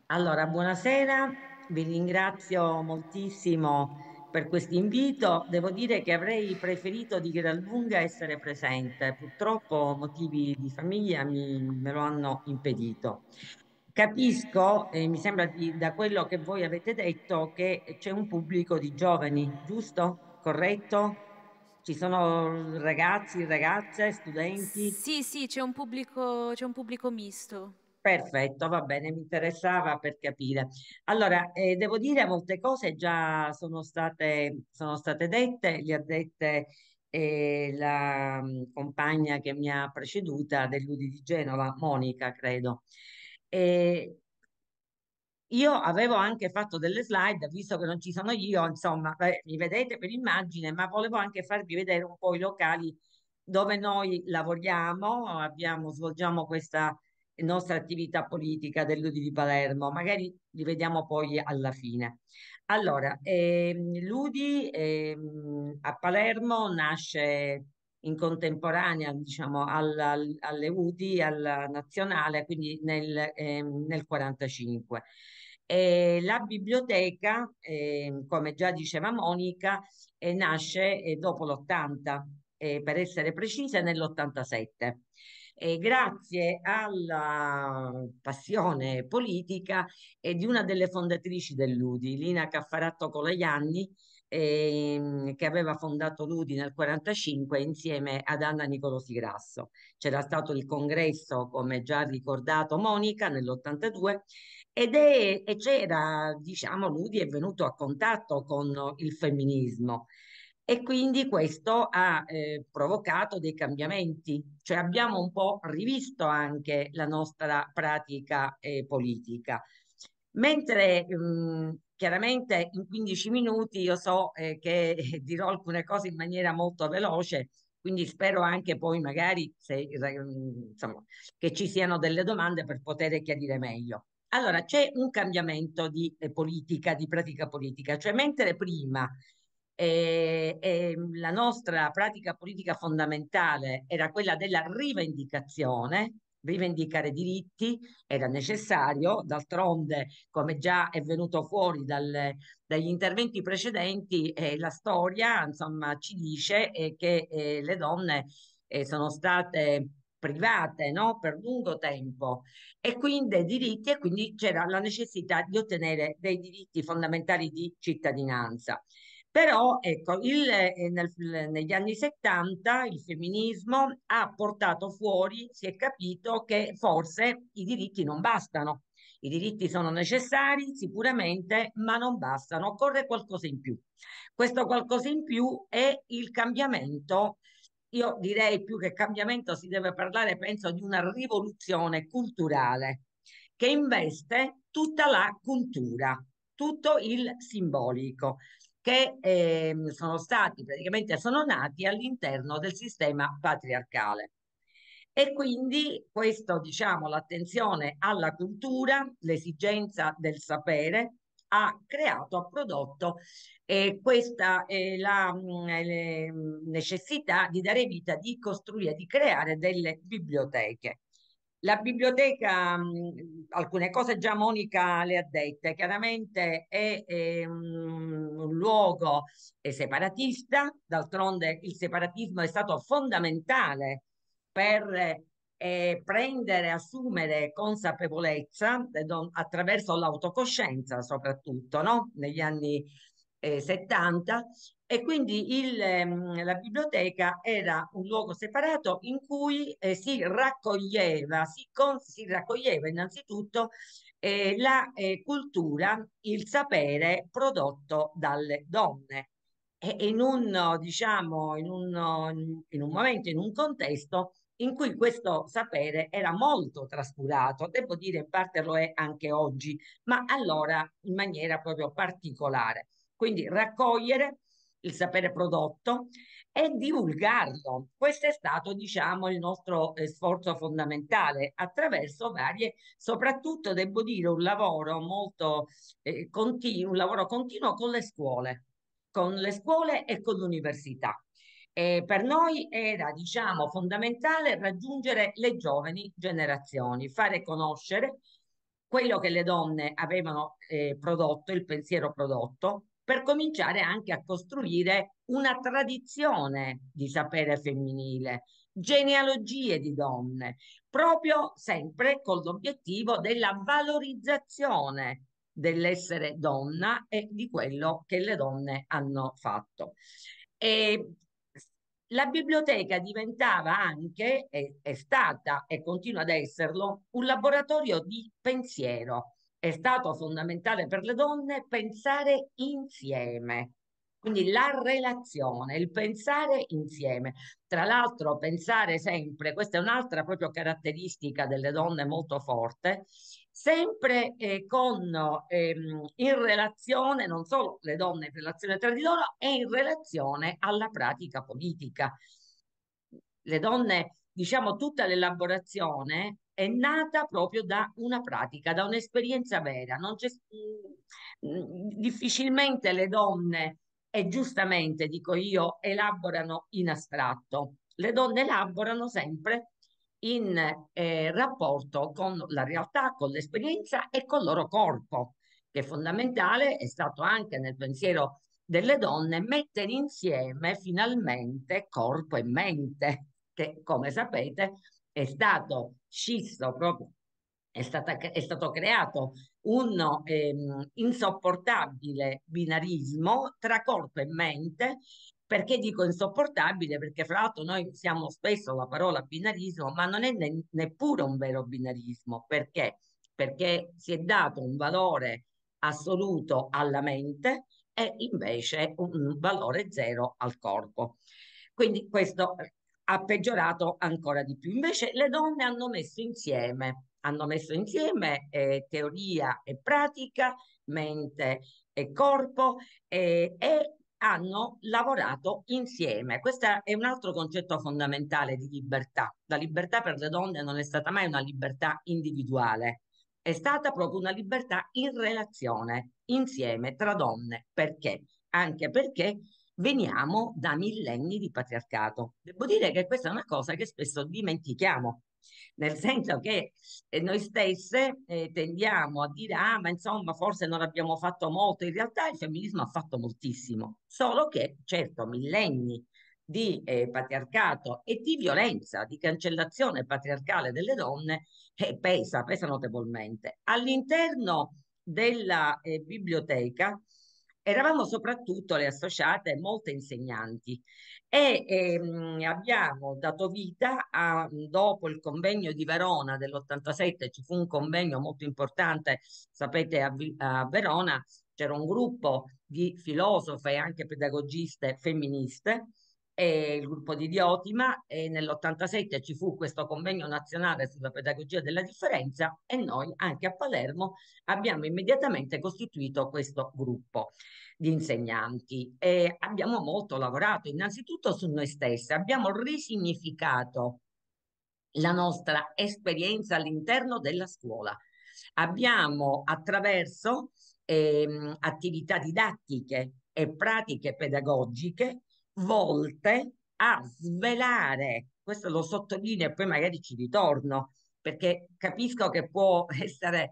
Allora, buonasera vi ringrazio moltissimo per questo invito. Devo dire che avrei preferito di gran lunga essere presente, purtroppo motivi di famiglia mi, me lo hanno impedito. Capisco, eh, mi sembra di, da quello che voi avete detto, che c'è un pubblico di giovani, giusto? Corretto? Ci sono ragazzi, ragazze, studenti? Sì, sì, c'è un pubblico, c'è un pubblico misto. Perfetto, va bene, mi interessava per capire. Allora, eh, devo dire molte cose già sono state, sono state dette, le ha dette eh, la mm, compagna che mi ha preceduta dell'Udi di Genova, Monica, credo. E io avevo anche fatto delle slide, visto che non ci sono io, insomma, beh, mi vedete per immagine, ma volevo anche farvi vedere un po' i locali dove noi lavoriamo, abbiamo, svolgiamo questa nostra attività politica dell'Udi di Palermo, magari li vediamo poi alla fine. Allora, ehm, Ludi ehm, a Palermo nasce in contemporanea diciamo, alla, al, alle UDI, alla nazionale, quindi nel, ehm, la biblioteca, eh, come già diceva Monica, eh, nasce eh, dopo l'80, eh, per essere precisa nell'87 eh, grazie alla passione politica e di una delle fondatrici dell'Udi, Lina Caffaratto Colaianni, eh, che aveva fondato l'Udi nel 1945 insieme ad Anna Nicolosi Grasso. C'era stato il congresso, come già ricordato Monica, nell'82 ed è, e c'era, diciamo, l'Udi è venuto a contatto con il femminismo e quindi questo ha eh, provocato dei cambiamenti, cioè abbiamo un po' rivisto anche la nostra pratica eh, politica. Mentre mh, mhmm, chiaramente in 15 minuti io so eh, che dirò alcune cose in maniera molto veloce, quindi spero anche poi magari se, eh, mhmm, insomma, che ci siano delle domande per poter chiarire meglio. Allora, c'è un cambiamento di eh, politica, di pratica politica, cioè mentre prima eh, e, e mm, la nostra pratica politica fondamentale era quella della rivendicazione, rivendicare diritti era necessario, d'altronde come già è venuto fuori dal, dagli interventi precedenti, eh, la storia insomma, ci dice eh, che eh, le donne eh, sono state private no? per lungo tempo e quindi diritti e quindi c'era la necessità di ottenere dei diritti fondamentali di cittadinanza. Però ecco, il, eh, nel, negli anni 70 il femminismo ha portato fuori, si è capito che forse i diritti non bastano. I diritti sono necessari sicuramente, ma non bastano, occorre qualcosa in più. Questo qualcosa in più è il cambiamento. Io direi più che cambiamento si deve parlare, penso, di una rivoluzione culturale che investe tutta la cultura, tutto il simbolico che eh, sono stati praticamente sono nati all'interno del sistema patriarcale. E quindi questo, diciamo, l'attenzione alla cultura, l'esigenza del sapere, ha creato, ha prodotto eh, questa eh, la, mh, mm, eh, mm, necessità di dare vita, di costruire, di creare delle biblioteche. La biblioteca, mh, mm, alcune cose già Monica le ha dette, chiaramente è, è ehm, un, un luogo è separatista, d'altronde il separatismo è stato fondamentale per eh, prendere, assumere consapevolezza eh, don, attraverso l'autocoscienza soprattutto no? negli anni eh, 70 e quindi il, ehm, la biblioteca era un luogo separato in cui eh, si raccoglieva, si, con, si raccoglieva innanzitutto eh, la eh, cultura, il sapere prodotto dalle donne. E in un, diciamo, in un, in un momento, in un contesto in cui questo sapere era molto trascurato, devo dire in parte lo è anche oggi, ma allora in maniera proprio particolare. Quindi raccogliere il sapere prodotto e divulgarlo. Questo è stato, diciamo, il nostro eh, sforzo fondamentale attraverso varie, soprattutto devo dire, un lavoro molto eh, continuo, un lavoro continuo con le scuole, con le scuole e con l'università. E per noi era, diciamo, fondamentale raggiungere le giovani generazioni, fare conoscere quello che le donne avevano eh, prodotto, il pensiero prodotto, per cominciare anche a costruire una tradizione di sapere femminile, genealogie di donne, proprio sempre con l'obiettivo della valorizzazione dell'essere donna e di quello che le donne hanno fatto. E la biblioteca diventava anche, è, è stata e continua ad esserlo, un laboratorio di pensiero è stato fondamentale per le donne pensare insieme. Quindi la relazione, il pensare insieme. Tra l'altro pensare sempre, questa è un'altra proprio caratteristica delle donne molto forte, sempre eh, con, ehm, in relazione, non solo le donne in relazione tra di loro, e in relazione alla pratica politica. Le donne, diciamo, tutta l'elaborazione è nata proprio da una pratica, da un'esperienza vera. Mm, difficilmente le donne, e giustamente dico io, elaborano in astratto. Le donne elaborano sempre in eh, rapporto con la realtà, con l'esperienza e col loro corpo, che è fondamentale, è stato anche nel pensiero delle donne mettere insieme finalmente corpo e mente, che come sapete è stato scisso proprio è, stata, è, stato creato un ehm, insopportabile binarismo tra corpo e mente. Perché dico insopportabile? Perché fra l'altro noi usiamo spesso la parola binarismo, ma non è ne, neppure un vero binarismo. Perché? Perché si è dato un valore assoluto alla mente e invece un valore zero al corpo. Quindi questo ha peggiorato ancora di più. Invece le donne hanno messo insieme, hanno messo insieme eh, teoria e pratica, mente e corpo eh, e hanno lavorato insieme. Questo è un altro concetto fondamentale di libertà. La libertà per le donne non è stata mai una libertà individuale, è stata proprio una libertà in relazione, insieme, tra donne. Perché? Anche perché veniamo da millenni di patriarcato. Devo dire che questa è una cosa che spesso dimentichiamo, nel senso che eh, noi stesse eh, tendiamo a dire, ah, ma insomma, forse non abbiamo fatto molto, in realtà il femminismo ha fatto moltissimo, solo che, certo, millenni di eh, patriarcato e di violenza, di cancellazione patriarcale delle donne, eh, pesa, pesa notevolmente. All'interno della eh, biblioteca eravamo soprattutto le associate molte insegnanti e ehm, abbiamo dato vita a, dopo il convegno di Verona dell'87, ci fu un convegno molto importante, sapete a, a Verona c'era un gruppo di filosofe e anche pedagogiste femministe e il gruppo di Diotima e nell'87 ci fu questo convegno nazionale sulla pedagogia della differenza e noi anche a Palermo abbiamo immediatamente costituito questo gruppo di insegnanti e abbiamo molto lavorato innanzitutto su noi stessi, abbiamo risignificato la nostra esperienza all'interno della scuola. Abbiamo attraverso ehm, attività didattiche e pratiche pedagogiche volte a svelare, questo lo sottolineo e poi magari ci ritorno, perché capisco che può essere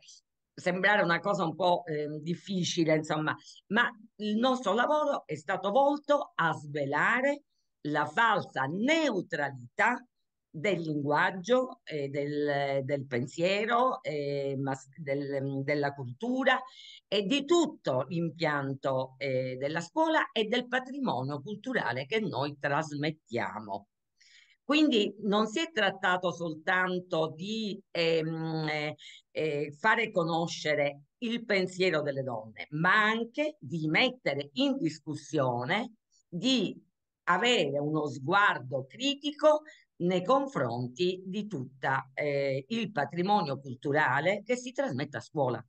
sembrare una cosa un po' eh, difficile, insomma, ma il nostro lavoro è stato volto a svelare la falsa neutralità del linguaggio, eh, del, del, pensiero, eh, mas- del, della cultura e di tutto l'impianto eh, della scuola e del patrimonio culturale che noi trasmettiamo. Quindi non si è trattato soltanto di ehm, eh, eh fare conoscere il pensiero delle donne, ma anche di mettere in discussione, di avere uno sguardo critico nei confronti di tutto eh, il patrimonio culturale che si trasmette a scuola.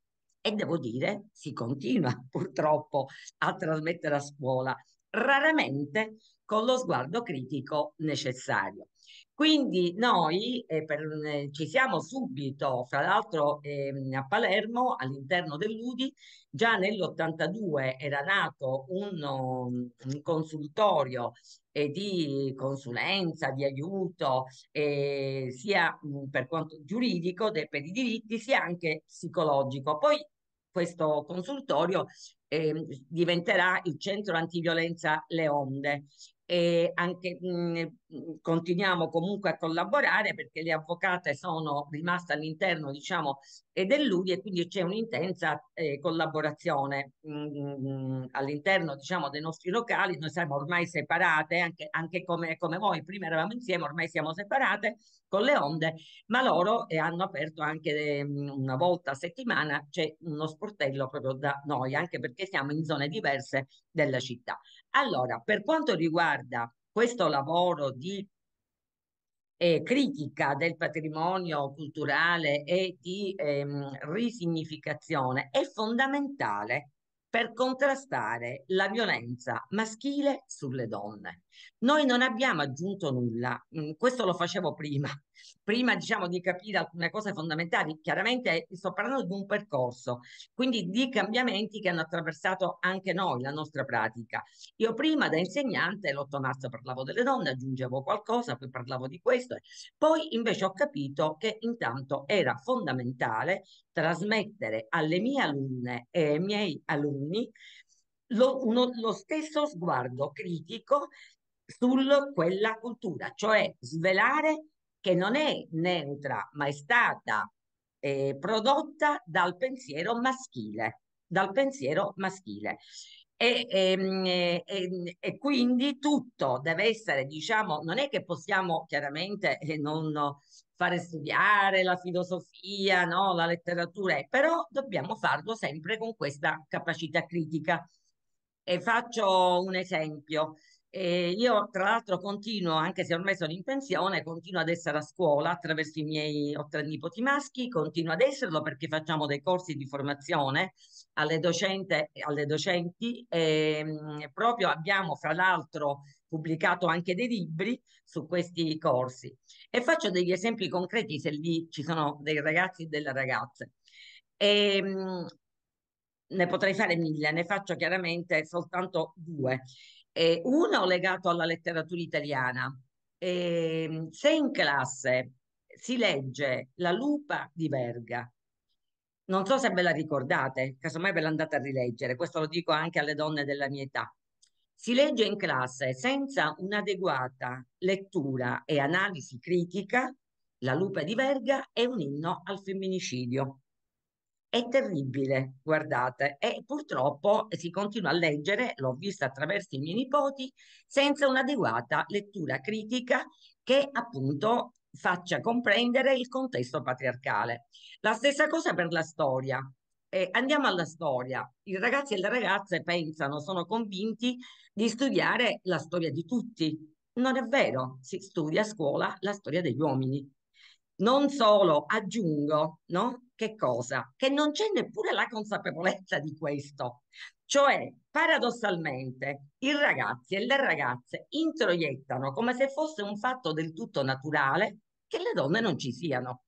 E devo dire, si continua purtroppo a trasmettere a scuola, raramente con lo sguardo critico necessario. Quindi noi eh, per, eh, ci siamo subito, fra l'altro eh, a Palermo, all'interno dell'UDI, già nell'82 era nato un, um, un consultorio eh, di consulenza, di aiuto, eh, sia mh, per quanto giuridico, de, per i diritti, sia anche psicologico. Poi questo consultorio eh, diventerà il centro antiviolenza Le Onde e anche, mh, continuiamo comunque a collaborare perché le avvocate sono rimaste all'interno diciamo dell'UDI e quindi c'è un'intensa eh, collaborazione mh, all'interno diciamo dei nostri locali noi siamo ormai separate anche, anche come, come, voi prima eravamo insieme ormai siamo separate con le onde ma loro eh, hanno aperto anche mh, una volta a settimana c'è uno sportello proprio da noi anche perché siamo in zone diverse della città allora, per quanto riguarda questo lavoro di eh, critica del patrimonio culturale e di ehm, risignificazione, è fondamentale per contrastare la violenza maschile sulle donne. Noi non abbiamo aggiunto nulla, mm, questo lo facevo prima, prima diciamo di capire alcune cose fondamentali, chiaramente eh, sto parlando di un percorso, quindi di cambiamenti che hanno attraversato anche noi, la nostra pratica. Io prima da insegnante, l'8 marzo parlavo delle donne, aggiungevo qualcosa, poi parlavo di questo, poi invece ho capito che intanto era fondamentale trasmettere alle mie alunne e ai miei alunni lo, uno, lo, stesso sguardo critico su quella cultura, cioè svelare che non è neutra, ma è stata eh, prodotta dal pensiero maschile, dal pensiero maschile. E, e, ehm, e, eh, ehm, e, quindi tutto deve essere, diciamo, non è che possiamo chiaramente eh, non fare studiare la filosofia, no, la letteratura, però dobbiamo farlo sempre con questa capacità critica. E faccio un esempio. E io tra l'altro continuo, anche se ormai sono in pensione, continuo ad essere a scuola attraverso i miei ho tre nipoti maschi, continuo ad esserlo perché facciamo dei corsi di formazione alle, docente, alle docenti e ehm, proprio abbiamo fra l'altro pubblicato anche dei libri su questi corsi e faccio degli esempi concreti se lì ci sono dei ragazzi e delle ragazze. E, ehm, ne potrei fare mille, ne faccio chiaramente soltanto due eh, uno legato alla letteratura italiana. Eh, se in classe si legge La lupa di Verga, non so se ve la ricordate, casomai ve l'andate a rileggere, questo lo dico anche alle donne della mia età. Si legge in classe senza un'adeguata lettura e analisi critica, la lupa di Verga è un inno al femminicidio. È terribile, guardate, e purtroppo si continua a leggere, l'ho vista attraverso i miei nipoti, senza un'adeguata lettura critica che appunto faccia comprendere il contesto patriarcale. La stessa cosa per la storia. Eh, andiamo alla storia. I ragazzi e le ragazze pensano, sono convinti di studiare la storia di tutti. Non è vero, si studia a scuola la storia degli uomini. Non solo, aggiungo, no? che cosa? Che non c'è neppure la consapevolezza di questo. Cioè, paradossalmente, i ragazzi e le ragazze introiettano come se fosse un fatto del tutto naturale che le donne non ci siano.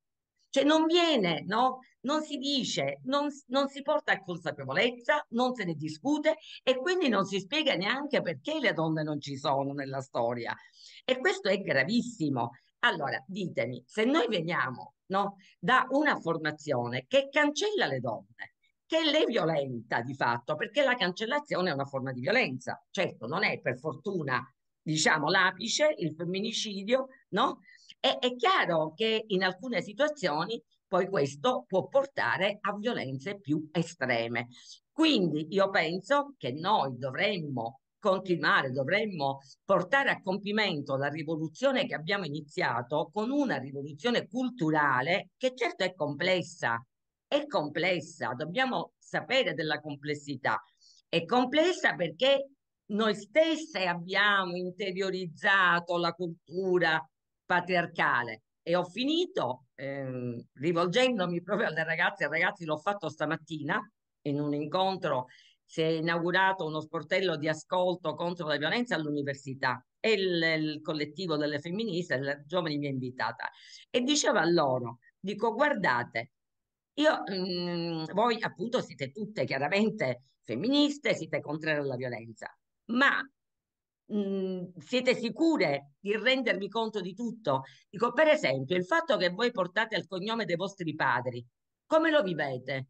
Cioè, non viene, no? Non si dice, non, non si porta a consapevolezza, non se ne discute e quindi non si spiega neanche perché le donne non ci sono nella storia. E questo è gravissimo. Allora, ditemi, se noi veniamo no? da una formazione che cancella le donne, che le violenta di fatto, perché la cancellazione è una forma di violenza. Certo, non è per fortuna diciamo l'apice, il femminicidio, no? E, è chiaro che in alcune situazioni poi questo può portare a violenze più estreme. Quindi io penso che noi dovremmo continuare, dovremmo portare a compimento la rivoluzione che abbiamo iniziato con una rivoluzione culturale che certo è complessa, è complessa, dobbiamo sapere della complessità, è complessa perché noi stesse abbiamo interiorizzato la cultura patriarcale e ho finito ehm, rivolgendomi proprio alle ragazze e ragazzi, l'ho fatto stamattina in un incontro si è inaugurato uno sportello di ascolto contro la violenza all'università e il, il collettivo delle femministe, la giovane mi ha invitata e diceva a loro, dico guardate, io, mh, mm, voi appunto siete tutte chiaramente femministe, siete contro la violenza, ma mh, mm, siete sicure di rendervi conto di tutto? Dico, per esempio, il fatto che voi portate il cognome dei vostri padri, come lo vivete?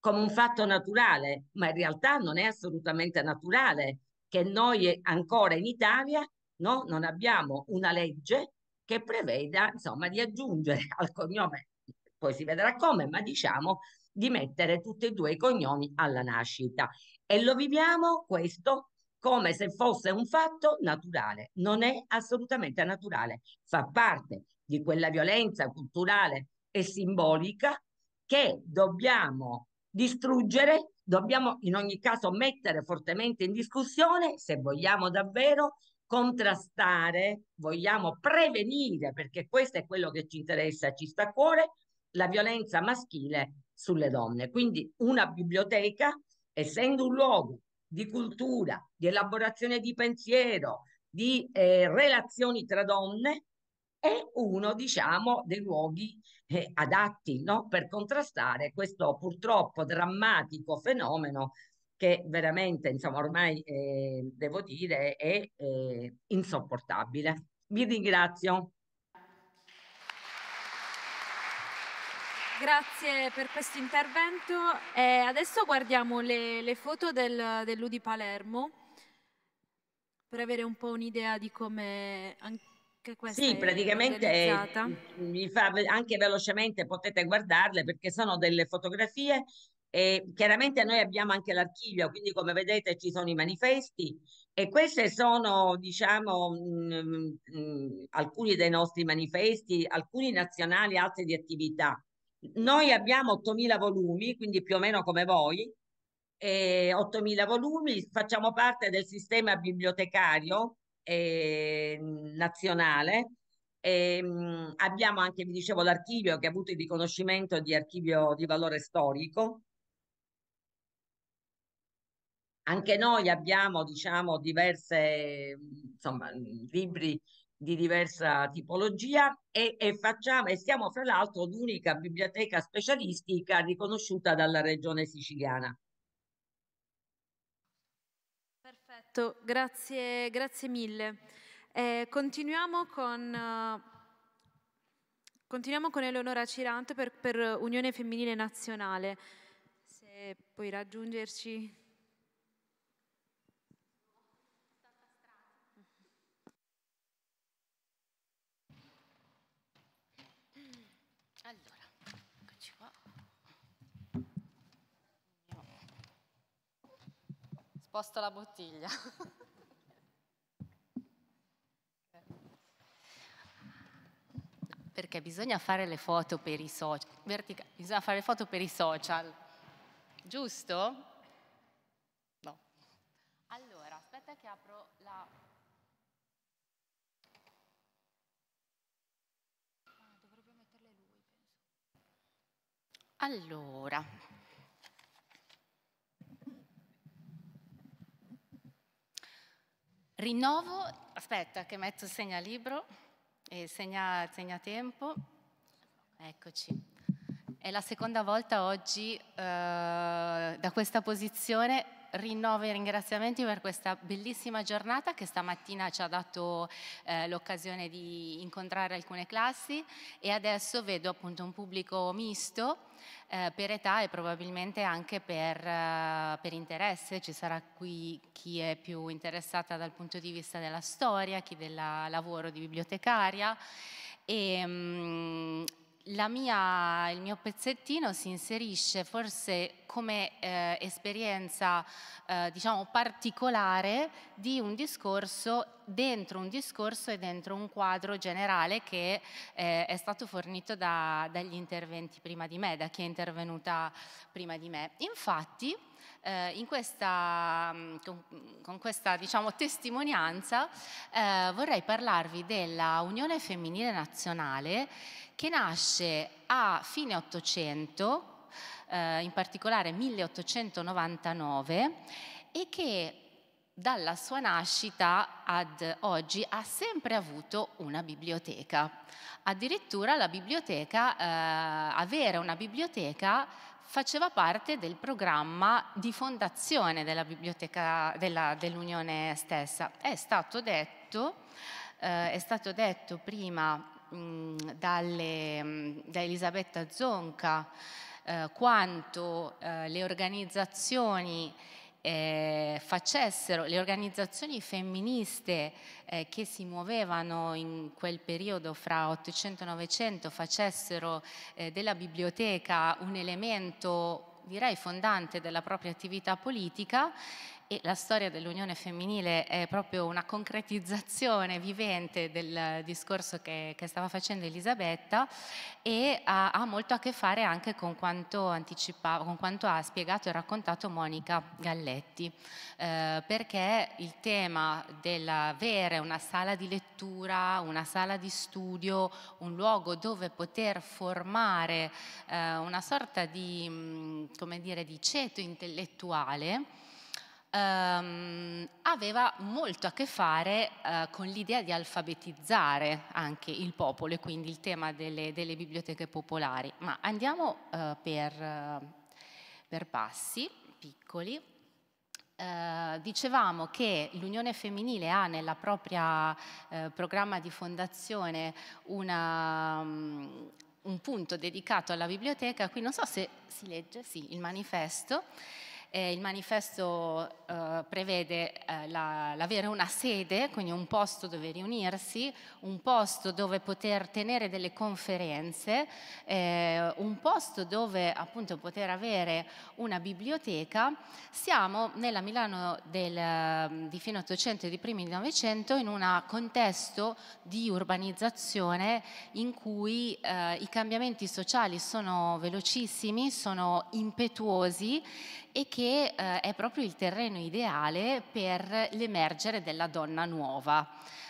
come un fatto naturale, ma in realtà non è assolutamente naturale che noi ancora in Italia no, non abbiamo una legge che preveda insomma, di aggiungere al cognome, poi si vedrà come, ma diciamo di mettere tutti e due i cognomi alla nascita. E lo viviamo questo come se fosse un fatto naturale. Non è assolutamente naturale, fa parte di quella violenza culturale e simbolica che dobbiamo distruggere, dobbiamo in ogni caso mettere fortemente in discussione se vogliamo davvero contrastare, vogliamo prevenire, perché questo è quello che ci interessa, ci sta a cuore, la violenza maschile sulle donne. Quindi una biblioteca, essendo un luogo di cultura, di elaborazione di pensiero, di eh, relazioni tra donne, è uno, diciamo, dei luoghi eh, adatti no? per contrastare questo purtroppo drammatico fenomeno che veramente, insomma, ormai eh, devo dire è eh, insopportabile. Vi ringrazio. Grazie per questo intervento. E adesso guardiamo le, le foto del, dell'Udi Palermo per avere un po' un'idea di come Anche che questa sì, praticamente mm, mm, mi fa anche velocemente potete guardarle perché sono delle fotografie e chiaramente noi abbiamo anche l'archivio, quindi come vedete ci sono i manifesti e queste sono, diciamo, mh, mm, mh, alcuni dei nostri manifesti, alcuni nazionali, altri di attività. Noi abbiamo 8.000 volumi, quindi più o meno come voi, 8.000 volumi, facciamo parte del sistema bibliotecario eh, nazionale. E, ehm, mh, abbiamo anche, vi dicevo, l'archivio che ha avuto il riconoscimento di archivio di valore storico. Anche noi abbiamo, diciamo, diverse, insomma, libri di diversa tipologia e, e, facciamo, e siamo fra l'altro l'unica biblioteca specialistica riconosciuta dalla regione siciliana. Perfetto, grazie, grazie mille. Eh, continuiamo, con, uh, continuiamo, con, Eleonora Cirante per, per Unione Femminile Nazionale. Se puoi raggiungerci. Sposto la bottiglia. Perché bisogna fare le foto per i social, Vertica bisogna fare le foto per i social, giusto? No. Allora, aspetta che apro la... Ah, dovrebbe metterle lui, penso. Allora, Rinnovo, aspetta che metto il segnalibro e segna, segna tempo. Eccoci. È la seconda volta oggi eh, da questa posizione rinnovo i ringraziamenti per questa bellissima giornata che stamattina ci ha dato eh, l'occasione di incontrare alcune classi e adesso vedo appunto un pubblico misto eh, per età e probabilmente anche per, eh, per, interesse. Ci sarà qui chi è più interessata dal punto di vista della storia, chi del lavoro di bibliotecaria. E, mh, mm, mia, il mio pezzettino si inserisce forse come eh, esperienza eh, diciamo particolare di un discorso dentro un discorso e dentro un quadro generale che eh, è stato fornito da, dagli interventi prima di me, da chi è intervenuta prima di me. Infatti eh, in questa, con, con, questa diciamo, testimonianza eh, vorrei parlarvi della Unione Femminile Nazionale che nasce a fine Ottocento, eh, in particolare 1899, e che dalla sua nascita ad oggi ha sempre avuto una biblioteca. Addirittura la biblioteca, eh, avere una biblioteca faceva parte del programma di fondazione della biblioteca dell'Unione stessa. È stato detto, eh, è stato detto prima dalle, da Elisabetta Zonca eh, quanto eh, le organizzazioni eh, facessero, le organizzazioni femministe eh, che si muovevano in quel periodo fra 800 e 900 facessero eh, della biblioteca un elemento direi fondante della propria attività politica e la storia dell'unione femminile è proprio una concretizzazione vivente del discorso che, che stava facendo Elisabetta e ha, ha, molto a che fare anche con quanto, con quanto ha spiegato e raccontato Monica Galletti, eh, perché il tema dell'avere una sala di lettura, una sala di studio, un luogo dove poter formare eh, una sorta di, mm, come dire, di ceto intellettuale, ehm, aveva molto a che fare eh, con l'idea di alfabetizzare anche il popolo e quindi il tema delle, delle biblioteche popolari. Ma andiamo eh, per, per, passi piccoli. Eh, dicevamo che l'Unione Femminile ha nella propria eh, programma di fondazione una, um, un punto dedicato alla biblioteca, qui non so se si legge, sì, il manifesto, eh, il manifesto eh, prevede eh, la, l'avere una sede, quindi un posto dove riunirsi, un posto dove poter tenere delle conferenze, eh, un posto dove appunto poter avere una biblioteca. Siamo nella Milano del, mm, di fine 800 e di primi 900 in un contesto di urbanizzazione in cui eh, i cambiamenti sociali sono velocissimi, sono impetuosi e che eh, è proprio il terreno ideale per l'emergere della donna nuova.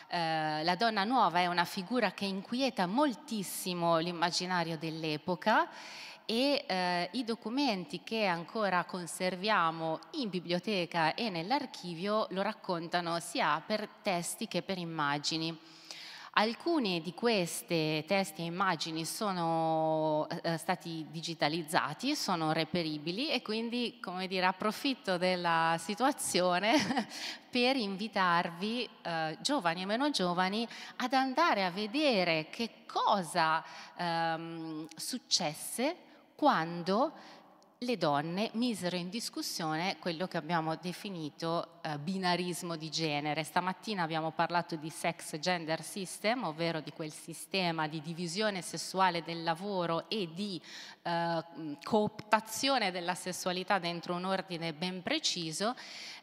Eh, la donna nuova è una figura che inquieta moltissimo l'immaginario dell'epoca e eh, i documenti che ancora conserviamo in biblioteca e nell'archivio lo raccontano sia per testi che per immagini. Alcune di queste testi e immagini sono eh, stati digitalizzati, sono reperibili e quindi, come dire, approfitto della situazione per invitarvi, eh, giovani e meno giovani, ad andare a vedere che cosa ehm, successe quando le donne misero in discussione quello che abbiamo definito eh, binarismo di genere. Stamattina abbiamo parlato di sex gender system, ovvero di quel sistema di divisione sessuale del lavoro e di eh, cooptazione della sessualità dentro un ordine ben preciso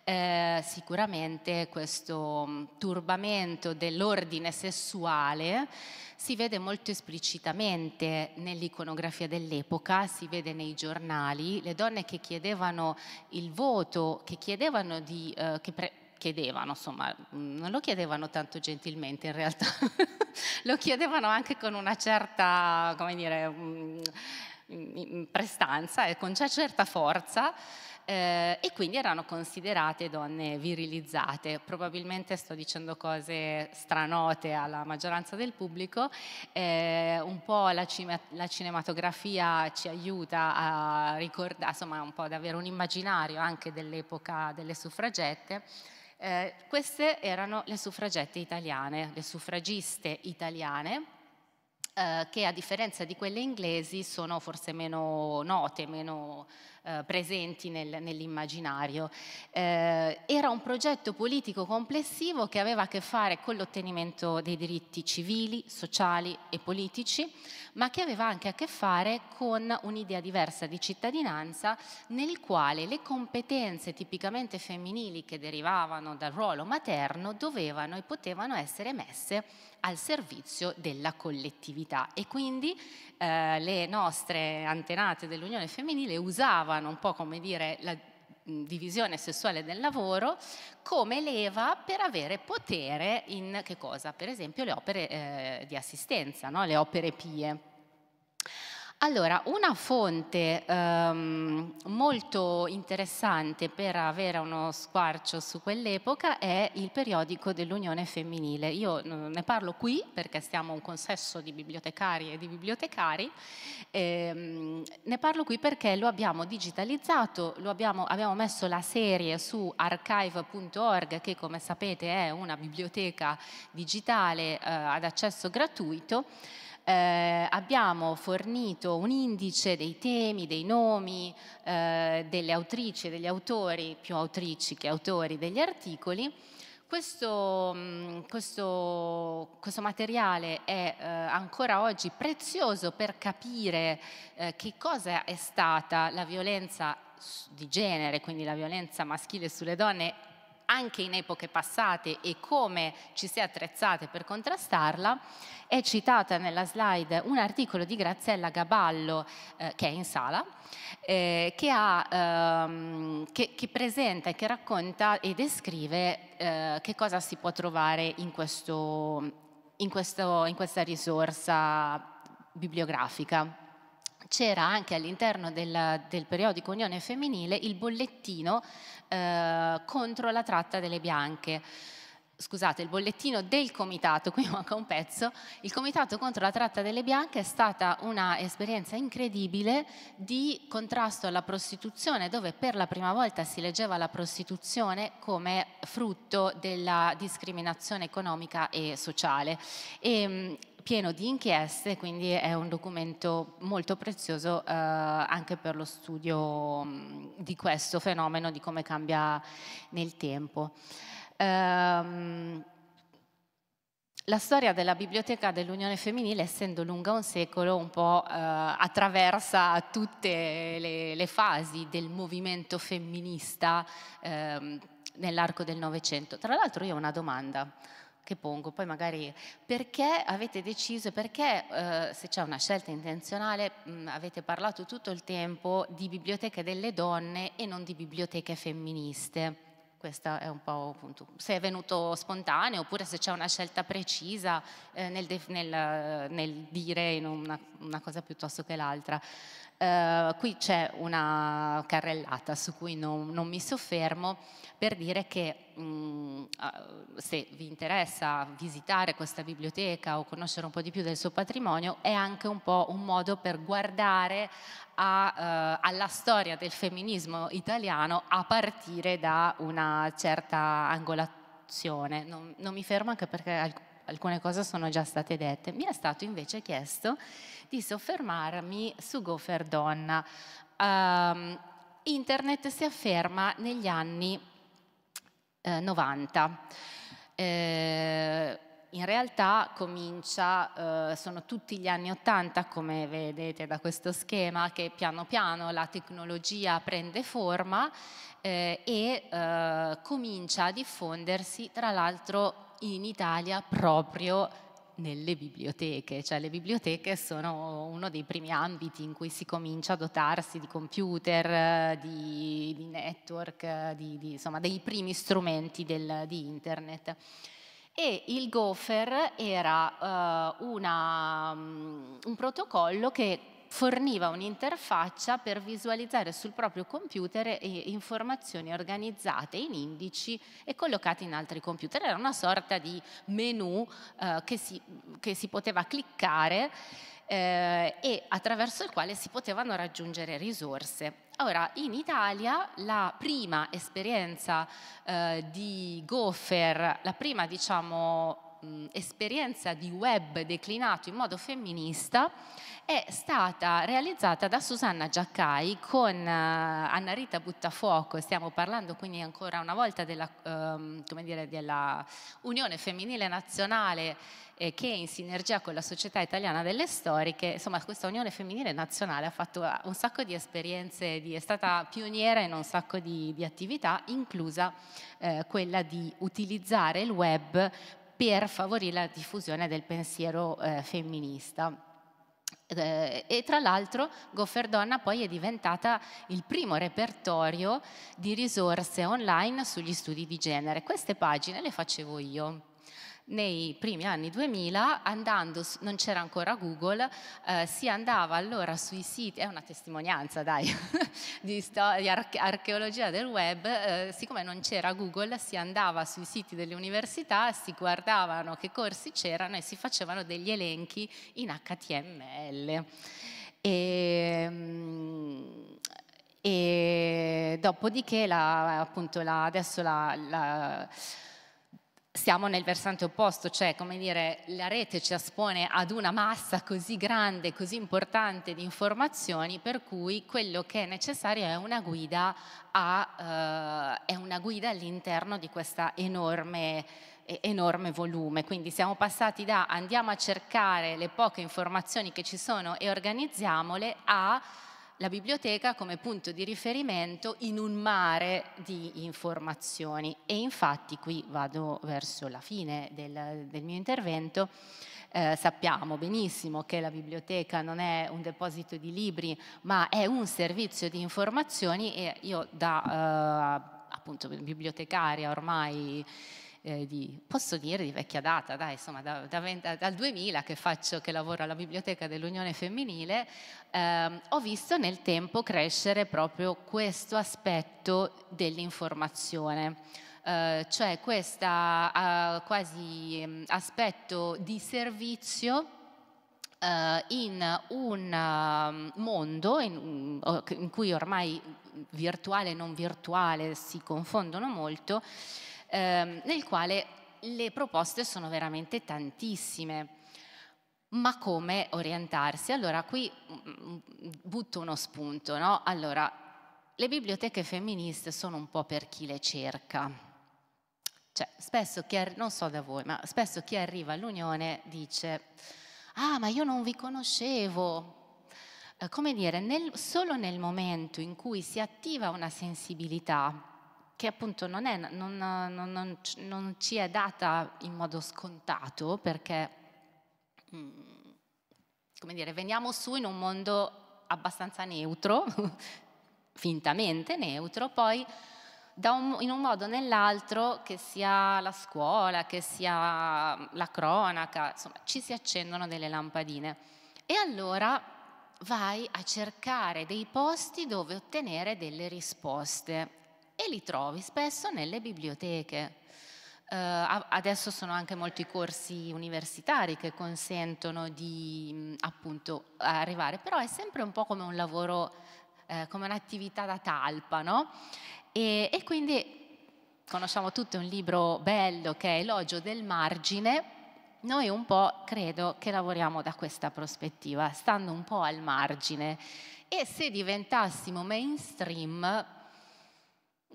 eh, sicuramente questo mm, turbamento dell'ordine sessuale si vede molto esplicitamente nell'iconografia dell'epoca, si vede nei giornali, le donne che chiedevano il voto, che chiedevano di... Eh, che chiedevano, insomma, mm, non lo chiedevano tanto gentilmente in realtà, lo chiedevano anche con una certa, come dire, mm, prestanza e con una certa forza, eh, e quindi erano considerate donne virilizzate. Probabilmente sto dicendo cose stranote alla maggioranza del pubblico, eh, un po' la, cime- la, cinematografia ci aiuta a ricordare, insomma un po' ad avere un immaginario anche dell'epoca delle suffragette. Eh, queste erano le suffragette italiane, le suffragiste italiane eh, che a differenza di quelle inglesi sono forse meno note, meno eh, presenti nel, nell'immaginario. Eh, era un progetto politico complessivo che aveva a che fare con l'ottenimento dei diritti civili, sociali e politici, ma che aveva anche a che fare con un'idea diversa di cittadinanza nel quale le competenze tipicamente femminili che derivavano dal ruolo materno dovevano e potevano essere messe al servizio della collettività e quindi eh, le nostre antenate dell'Unione Femminile usavano utilizzavano un po' come dire la divisione sessuale del lavoro come leva per avere potere in che cosa? Per esempio le opere eh, di assistenza, no? le opere pie. Allora, una fonte ehm, molto interessante per avere uno squarcio su quell'epoca è il periodico dell'Unione Femminile. Io mm, ne parlo qui perché siamo un consesso di bibliotecari e di bibliotecari, ehm, ne parlo qui perché lo abbiamo digitalizzato, lo abbiamo, abbiamo messo la serie su archive.org che come sapete è una biblioteca digitale eh, ad accesso gratuito eh, abbiamo fornito un indice dei temi, dei nomi, eh, delle autrici e degli autori, più autrici che autori degli articoli. Questo, mm, questo, questo, materiale è eh, ancora oggi prezioso per capire eh, che cosa è stata la violenza di genere, quindi la violenza maschile sulle donne anche in epoche passate e come ci si è attrezzate per contrastarla, è citata nella slide un articolo di Graziella Gaballo eh, che è in sala, eh, che, ha, ehm, che, che, presenta e che racconta e descrive eh, che cosa si può trovare in, questo, in, questo, in questa risorsa bibliografica c'era anche all'interno del, del, periodico Unione Femminile il bollettino eh, contro la tratta delle bianche. Scusate, il bollettino del comitato, qui manca un pezzo, il comitato contro la tratta delle bianche è stata un'esperienza incredibile di contrasto alla prostituzione, dove per la prima volta si leggeva la prostituzione come frutto della discriminazione economica e sociale. E, ehm, pieno di inchieste, quindi è un documento molto prezioso eh, anche per lo studio mm, di questo fenomeno, di come cambia nel tempo. Ehm, la storia della biblioteca dell'Unione Femminile, essendo lunga un secolo, un po' eh, attraversa tutte le, le, fasi del movimento femminista eh, nell'arco del Novecento. Tra l'altro io ho una domanda che pongo, poi magari perché avete deciso, perché eh, se c'è una scelta intenzionale mh, mm, avete parlato tutto il tempo di biblioteche delle donne e non di biblioteche femministe. Questo è un po' appunto, se è venuto spontaneo oppure se c'è una scelta precisa eh, nel, def, nel, nel, dire una, una, cosa piuttosto che l'altra. Eh, qui c'è una carrellata su cui non, non mi soffermo per dire che mh, mm, eh, se vi interessa visitare questa biblioteca o conoscere un po' di più del suo patrimonio, è anche un po' un modo per guardare a, eh, alla storia del femminismo italiano a partire da una certa angolazione. Non, non mi fermo anche perché alc alcune cose sono già state dette. Mi è stato invece chiesto di soffermarmi su Gopher Donna. Um, Internet si afferma negli anni eh, 90. Eh, in realtà comincia, eh, sono tutti gli anni 80 come vedete da questo schema che piano piano la tecnologia prende forma eh, e eh, comincia a diffondersi tra l'altro in Italia proprio nelle biblioteche, cioè le biblioteche sono uno dei primi ambiti in cui si comincia a dotarsi di computer, di, di network, di, di, insomma dei primi strumenti del, di internet. E il Gopher era uh, una, um, un protocollo che forniva un'interfaccia per visualizzare sul proprio computer informazioni organizzate in indici e collocate in altri computer. Era una sorta di menu eh, che, si, che, si, poteva cliccare eh, e attraverso il quale si potevano raggiungere risorse. Ora, in Italia la prima esperienza eh, di Gopher, la prima diciamo, mh, mm, esperienza di web declinato in modo femminista, è stata realizzata da Susanna Giaccai con uh, Anna Rita Buttafuoco, stiamo parlando quindi ancora una volta della, um, dire, della Unione Femminile Nazionale eh, che in sinergia con la Società Italiana delle Storiche, insomma questa Unione Femminile Nazionale ha fatto un sacco di esperienze, di, è stata pioniera in un sacco di, di attività, inclusa eh, quella di utilizzare il web per favorire la diffusione del pensiero eh, femminista. Eh, e tra l'altro Gofferdonna poi è diventata il primo repertorio di risorse online sugli studi di genere. Queste pagine le facevo io nei primi anni 2000, andando, non c'era ancora Google, eh, si andava allora sui siti, è una testimonianza dai, di, di arche archeologia del web, eh, siccome non c'era Google si andava sui siti delle università, si guardavano che corsi c'erano e si facevano degli elenchi in HTML. E, ehm, e dopodiché la, appunto la, adesso la, la siamo nel versante opposto, cioè come dire, la rete ci espone ad una massa così grande, così importante di informazioni, per cui quello che è necessario è una guida, a, eh, è una guida all'interno di questo enorme, enorme volume. Quindi siamo passati da andiamo a cercare le poche informazioni che ci sono e organizziamole a la biblioteca come punto di riferimento in un mare di informazioni e infatti qui vado verso la fine del, del mio intervento. Eh, sappiamo benissimo che la biblioteca non è un deposito di libri, ma è un servizio di informazioni e io da eh, appunto bibliotecaria ormai eh, di, posso dire di vecchia data, dai, insomma, da, da, dal 2000 che, faccio, che lavoro alla Biblioteca dell'Unione Femminile, ehm, ho visto nel tempo crescere proprio questo aspetto dell'informazione. Eh, cioè questo eh, quasi mm, aspetto di servizio eh, in un mm, mondo in, in cui ormai virtuale e non virtuale si confondono molto, ehm, nel quale le proposte sono veramente tantissime. Ma come orientarsi? Allora qui mm, mm, butto uno spunto, no? Allora, le biblioteche femministe sono un po' per chi le cerca. Cioè, spesso chi, non so da voi, ma spesso chi arriva all'Unione dice, ah, ma io non vi conoscevo. Eh, come dire, nel, solo nel momento in cui si attiva una sensibilità che appunto non, è, non, non, non, ci è data in modo scontato perché, mm, come dire, veniamo su in un mondo abbastanza neutro, fintamente neutro, poi un, in un modo o nell'altro, che sia la scuola, che sia la cronaca, insomma, ci si accendono delle lampadine. E allora vai a cercare dei posti dove ottenere delle risposte e li trovi spesso nelle biblioteche. Uh, adesso sono anche molti corsi universitari che consentono di mm, appunto arrivare, però è sempre un po' come un lavoro, eh, come un'attività da talpa, no? E, e quindi conosciamo tutti un libro bello che è Elogio del margine. Noi un po' credo che lavoriamo da questa prospettiva, stando un po' al margine. E se diventassimo mainstream,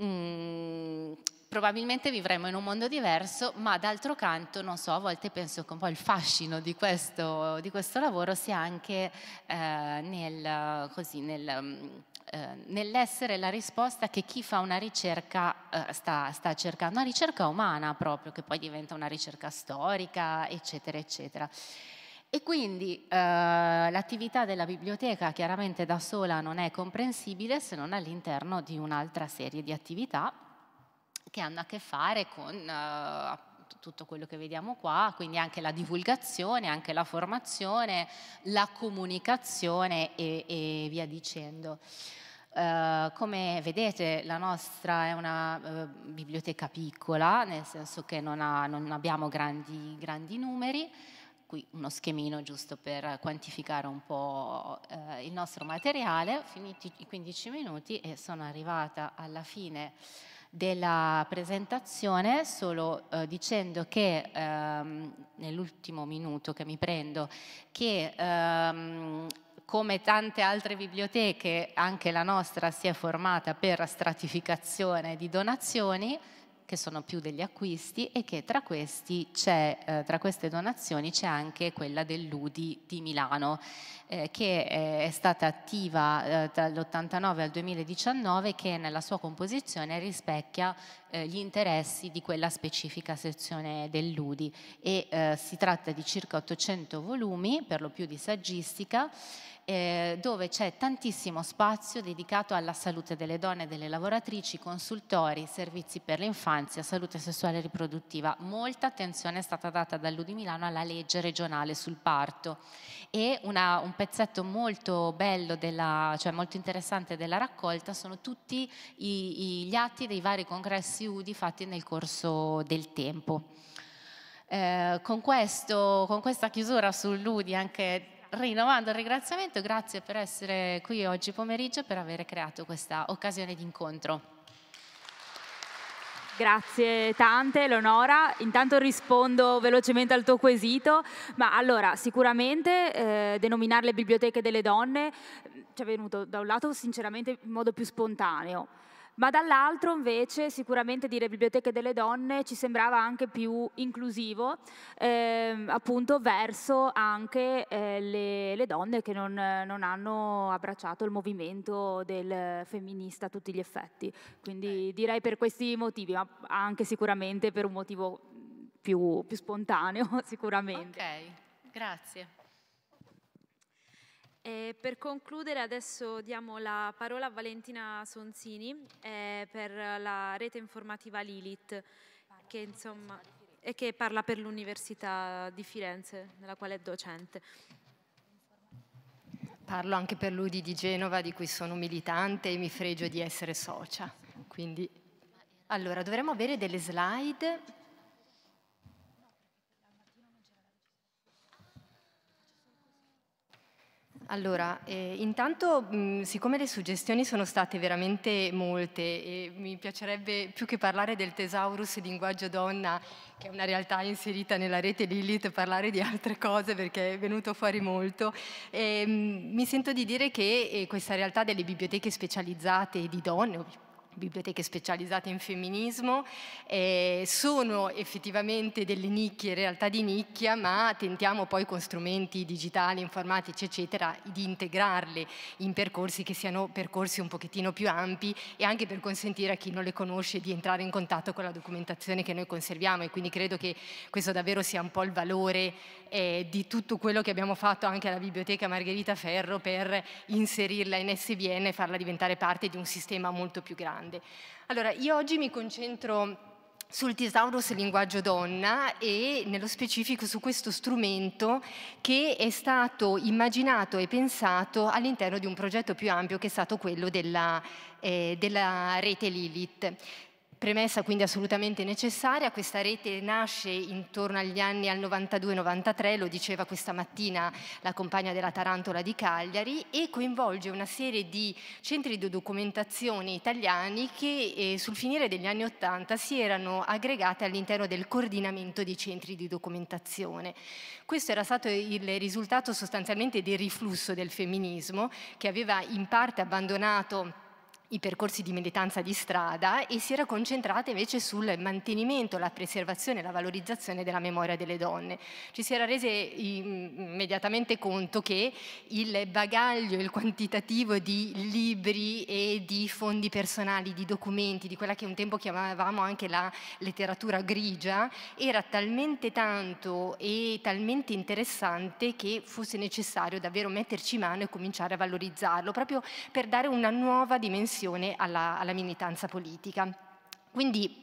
Mm, probabilmente vivremo in un mondo diverso, ma d'altro canto, non so, a volte penso che un po' il fascino di questo, di questo lavoro sia anche eh, nel, così, nel, mm, eh, nell'essere la risposta che chi fa una ricerca eh, sta, sta, cercando, una ricerca umana proprio, che poi diventa una ricerca storica, eccetera, eccetera. E quindi eh, l'attività della biblioteca chiaramente da sola non è comprensibile se non all'interno di un'altra serie di attività che hanno a che fare con eh, tutto quello che vediamo qua, quindi anche la divulgazione, anche la formazione, la comunicazione e, e via dicendo. Uh, come vedete la nostra è una uh, biblioteca piccola, nel senso che non, ha, non abbiamo grandi, grandi numeri, qui uno schemino giusto per quantificare un po' eh, il nostro materiale. Finiti i 15 minuti e sono arrivata alla fine della presentazione solo eh, dicendo che ehm, nell'ultimo minuto che mi prendo che ehm, come tante altre biblioteche anche la nostra si è formata per stratificazione di donazioni che sono più degli acquisti e che tra, eh, tra queste donazioni c'è anche quella dell'Udi di Milano eh, che è stata attiva eh, dall'89 al 2019 che nella sua composizione rispecchia eh, gli interessi di quella specifica sezione dell'Udi e eh, si tratta di circa 800 volumi per lo più di saggistica eh, dove c'è tantissimo spazio dedicato alla salute delle donne e delle lavoratrici, consultori, servizi per l'infanzia, salute sessuale e riproduttiva. Molta attenzione è stata data dall'Udi Milano alla legge regionale sul parto e una, un pezzetto molto bello, della, cioè molto interessante della raccolta sono tutti i, i, gli atti dei vari congressi UDI fatti nel corso del tempo. Eh, con, questo, con questa chiusura sull'UDI anche rinnovando il ringraziamento, grazie per essere qui oggi pomeriggio e per aver creato questa occasione di incontro. Grazie tante Eleonora, intanto rispondo velocemente al tuo quesito, ma allora sicuramente eh, denominare le biblioteche delle donne mm, ci è venuto da un lato sinceramente in modo più spontaneo, ma dall'altro invece sicuramente dire biblioteche delle donne ci sembrava anche più inclusivo ehm, appunto verso anche eh, le, le, donne che non, non, hanno abbracciato il movimento del femminista a tutti gli effetti. Quindi eh. direi per questi motivi, ma anche sicuramente per un motivo più, più spontaneo sicuramente. Ok, grazie. E per concludere adesso diamo la parola a Valentina Sonzini eh, per la rete informativa Lilith, che, insomma, che parla per l'Università di Firenze, nella quale è docente. Parlo anche per l'Udi di Genova, di cui sono militante e mi fregio di essere socia. Quindi, allora, dovremmo avere delle slide Allora, eh, intanto mh, mm, siccome le suggestioni sono state veramente molte e mi piacerebbe più che parlare del Tesaurus linguaggio donna, che è una realtà inserita nella rete Lilith, parlare di altre cose perché è venuto fuori molto, eh, mh, mi sento di dire che eh, questa realtà delle biblioteche specializzate di donne, biblioteche specializzate in femminismo, eh, sono effettivamente delle nicchie, realtà di nicchia, ma tentiamo poi con strumenti digitali, informatici, eccetera, di integrarle in percorsi che siano percorsi un pochettino più ampi e anche per consentire a chi non le conosce di entrare in contatto con la documentazione che noi conserviamo e quindi credo che questo davvero sia un po' il valore eh, di tutto quello che abbiamo fatto anche alla Biblioteca Margherita Ferro per inserirla in SBN e farla diventare parte di un sistema molto più grande. Allora, io oggi mi concentro sul Thesaurus linguaggio donna e nello specifico su questo strumento che è stato immaginato e pensato all'interno di un progetto più ampio che è stato quello della, eh, della rete Lilith premessa quindi assolutamente necessaria, questa rete nasce intorno agli anni al 92-93, lo diceva questa mattina la compagna della Tarantola di Cagliari, e coinvolge una serie di centri di documentazione italiani che eh, sul finire degli anni 80 si erano aggregate all'interno del coordinamento dei centri di documentazione. Questo era stato il risultato sostanzialmente del riflusso del femminismo che aveva in parte abbandonato i percorsi di militanza di strada e si era concentrata invece sul mantenimento, la preservazione e la valorizzazione della memoria delle donne. Ci si era rese immediatamente conto che il bagaglio, il quantitativo di libri e di fondi personali, di documenti, di quella che un tempo chiamavamo anche la letteratura grigia, era talmente tanto e talmente interessante che fosse necessario davvero metterci mano e cominciare a valorizzarlo, proprio per dare una nuova dimensione attenzione alla, alla militanza politica. Quindi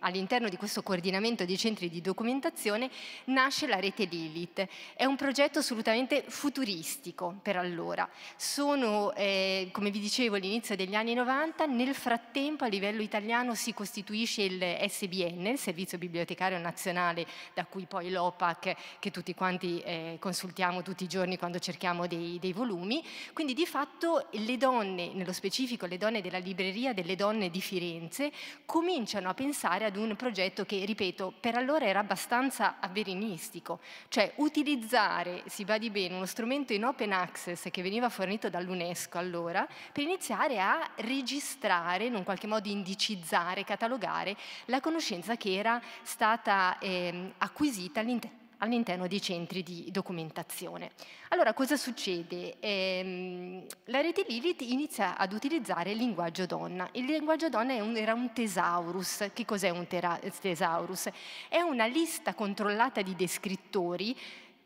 all'interno di questo coordinamento dei centri di documentazione nasce la rete Lilith. È un progetto assolutamente futuristico per allora. Sono, eh, come vi dicevo, all'inizio degli anni 90, nel frattempo a livello italiano si costituisce il SBN, il Servizio Bibliotecario Nazionale, da cui poi l'OPAC, che tutti quanti eh, consultiamo tutti i giorni quando cerchiamo dei, dei volumi. Quindi di fatto le donne, nello specifico le donne della libreria delle donne di Firenze, cominciano a pensare ad un progetto che, ripeto, per allora era abbastanza avverinistico, cioè utilizzare, si va di bene, uno strumento in open access che veniva fornito dall'UNESCO allora, per iniziare a registrare, in un qualche modo indicizzare, catalogare la conoscenza che era stata eh, acquisita all'interno all'interno dei centri di documentazione. Allora cosa succede? Ehm, la rete Lilith inizia ad utilizzare il linguaggio donna. Il linguaggio donna un, era un tesaurus. Che cos'è un tera, tesaurus? È una lista controllata di descrittori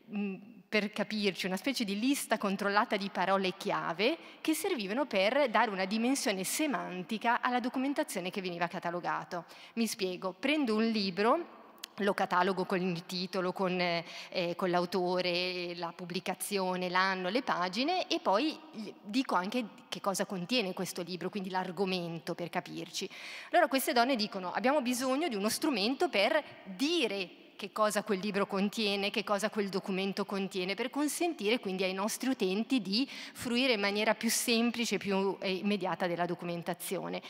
mh, mm, per capirci, una specie di lista controllata di parole chiave che servivano per dare una dimensione semantica alla documentazione che veniva catalogata. Mi spiego, prendo un libro lo catalogo con il titolo, con, eh, eh, con l'autore, la pubblicazione, l'anno, le pagine e poi dico anche che cosa contiene questo libro, quindi l'argomento per capirci. Allora queste donne dicono abbiamo bisogno di uno strumento per dire che cosa quel libro contiene, che cosa quel documento contiene, per consentire quindi ai nostri utenti di fruire in maniera più semplice e più eh, immediata della documentazione.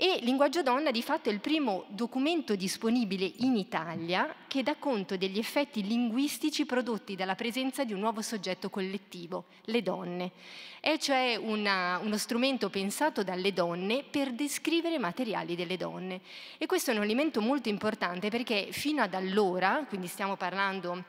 E Linguaggio Donna di fatto è il primo documento disponibile in Italia che dà conto degli effetti linguistici prodotti dalla presenza di un nuovo soggetto collettivo, le donne. È cioè una, uno strumento pensato dalle donne per descrivere i materiali delle donne. E questo è un elemento molto importante perché fino ad allora, quindi stiamo parlando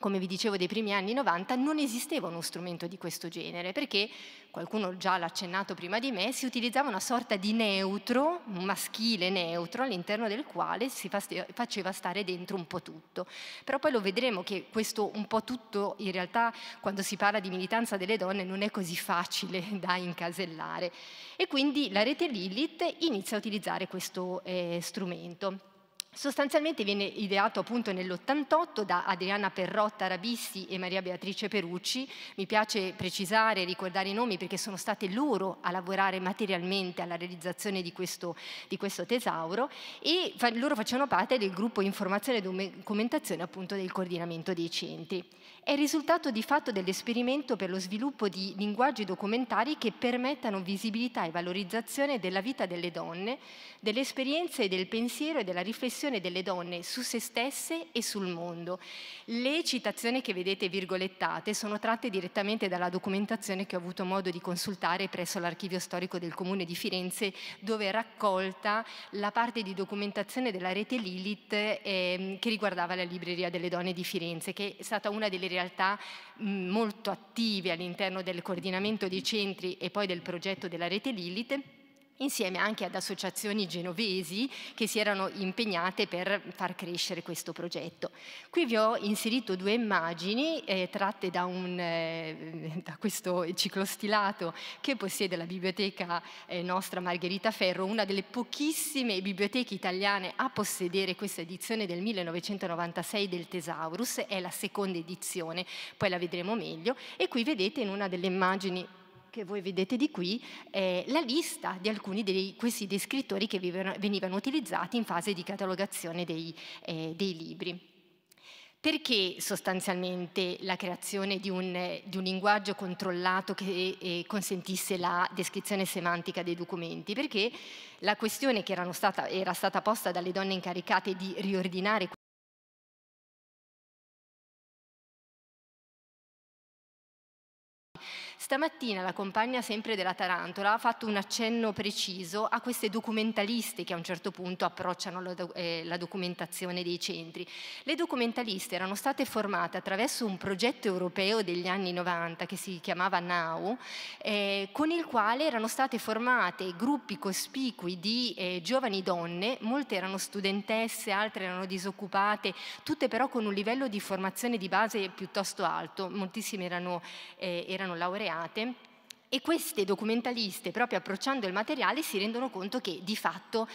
come vi dicevo, dei primi anni 90, non esisteva uno strumento di questo genere, perché, qualcuno già l'ha accennato prima di me, si utilizzava una sorta di neutro, un maschile neutro, all'interno del quale si faceva stare dentro un po' tutto. Però poi lo vedremo che questo un po' tutto, in realtà, quando si parla di militanza delle donne, non è così facile da incasellare. E quindi la rete Lilith inizia a utilizzare questo eh, strumento sostanzialmente viene ideato appunto nell'88 da Adriana Perrotta Rabissi e Maria Beatrice Perucci. Mi piace precisare e ricordare i nomi perché sono state loro a lavorare materialmente alla realizzazione di questo, di questo tesauro e fa, loro facevano parte del gruppo informazione e documentazione appunto del coordinamento dei centri è il risultato di fatto dell'esperimento per lo sviluppo di linguaggi documentari che permettano visibilità e valorizzazione della vita delle donne, delle esperienze e del pensiero e della riflessione delle donne su se stesse e sul mondo. Le citazioni che vedete virgolettate sono tratte direttamente dalla documentazione che ho avuto modo di consultare presso l'archivio storico del Comune di Firenze, dove è raccolta la parte di documentazione della rete Lilith eh, che riguardava la Libreria delle Donne di Firenze, che è stata una delle realtà molto attive all'interno del coordinamento dei centri e poi del progetto della rete Lilith insieme anche ad associazioni genovesi che si erano impegnate per far crescere questo progetto. Qui vi ho inserito due immagini eh, tratte da, un, eh, da, questo ciclostilato che possiede la biblioteca eh, nostra Margherita Ferro, una delle pochissime biblioteche italiane a possedere questa edizione del 1996 del Tesaurus, è la seconda edizione, poi la vedremo meglio, e qui vedete in una delle immagini che voi vedete di qui eh, la lista di alcuni di questi descrittori che venivano utilizzati in fase di catalogazione dei, eh, dei libri. Perché sostanzialmente la creazione di un, di un linguaggio controllato che eh, consentisse la descrizione semantica dei documenti? Perché la questione che stata, era stata posta dalle donne incaricate di riordinare Stamattina la compagna sempre della Tarantola ha fatto un accenno preciso a queste documentaliste che a un certo punto approcciano la, eh, la documentazione dei centri. Le documentaliste erano state formate attraverso un progetto europeo degli anni 90 che si chiamava NOW, eh, con il quale erano state formate gruppi cospicui di eh, giovani donne, molte erano studentesse, altre erano disoccupate, tutte però con un livello di formazione di base piuttosto alto, moltissime erano, eh, erano laureate create e queste documentaliste, proprio approcciando il materiale, si rendono conto che di fatto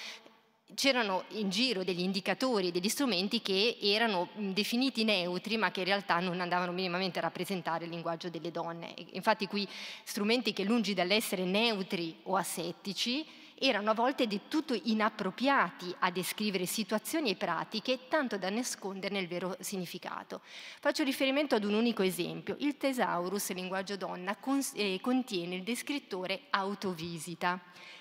c'erano in giro degli indicatori, degli strumenti che erano definiti neutri ma che in realtà non andavano minimamente a rappresentare il linguaggio delle donne. Infatti qui strumenti che lungi dall'essere neutri o asettici erano a volte del tutto inappropriati a descrivere situazioni e pratiche tanto da nasconderne il vero significato. Faccio riferimento ad un unico esempio. Il Tesaurus, linguaggio donna, eh, contiene il descrittore autovisita,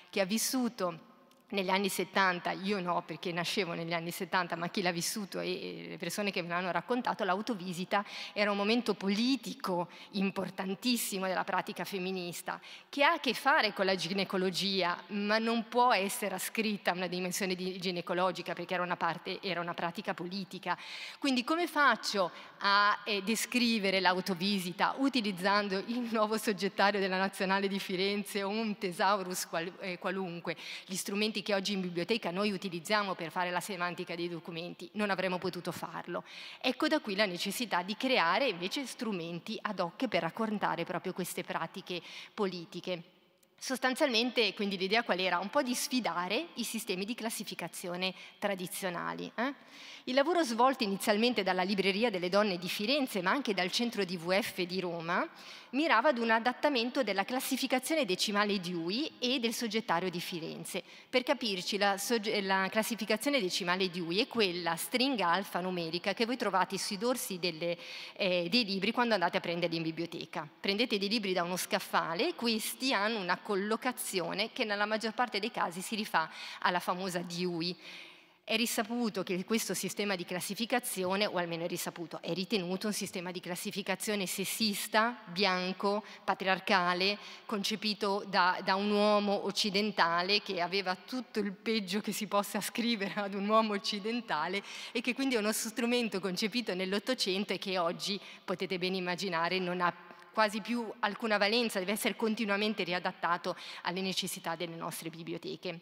che ha vissuto negli anni 70, io no perché nascevo negli anni 70, ma chi l'ha vissuto e le persone che me l'hanno raccontato, l'autovisita era un momento politico importantissimo della pratica femminista, che ha a che fare con la ginecologia, ma non può essere ascritta a una dimensione di ginecologica perché era una, parte, era una pratica politica. Quindi come faccio a eh, descrivere l'autovisita utilizzando il nuovo soggettario della Nazionale di Firenze o un tesaurus qual, eh, qualunque, gli strumenti che oggi in biblioteca noi utilizziamo per fare la semantica dei documenti, non avremmo potuto farlo. Ecco da qui la necessità di creare invece strumenti ad hoc per raccontare proprio queste pratiche politiche. Sostanzialmente, quindi l'idea qual era? Un po' di sfidare i sistemi di classificazione tradizionali. Eh? Il lavoro svolto inizialmente dalla Libreria delle Donne di Firenze, ma anche dal centro di WF di Roma, mirava ad un adattamento della classificazione decimale Dewey e del soggettario di Firenze. Per capirci, la, la classificazione decimale Dewey è quella stringa alfanumerica che voi trovate sui dorsi delle, eh, dei libri quando andate a prenderli in biblioteca. Prendete dei libri da uno scaffale, questi hanno una collocazione che nella maggior parte dei casi si rifà alla famosa DUI. È risaputo che questo sistema di classificazione, o almeno è risaputo, è ritenuto un sistema di classificazione sessista, bianco, patriarcale, concepito da, da, un uomo occidentale che aveva tutto il peggio che si possa scrivere ad un uomo occidentale e che quindi è uno strumento concepito nell'Ottocento e che oggi, potete ben immaginare, non ha quasi più alcuna valenza, deve essere continuamente riadattato alle necessità delle nostre biblioteche.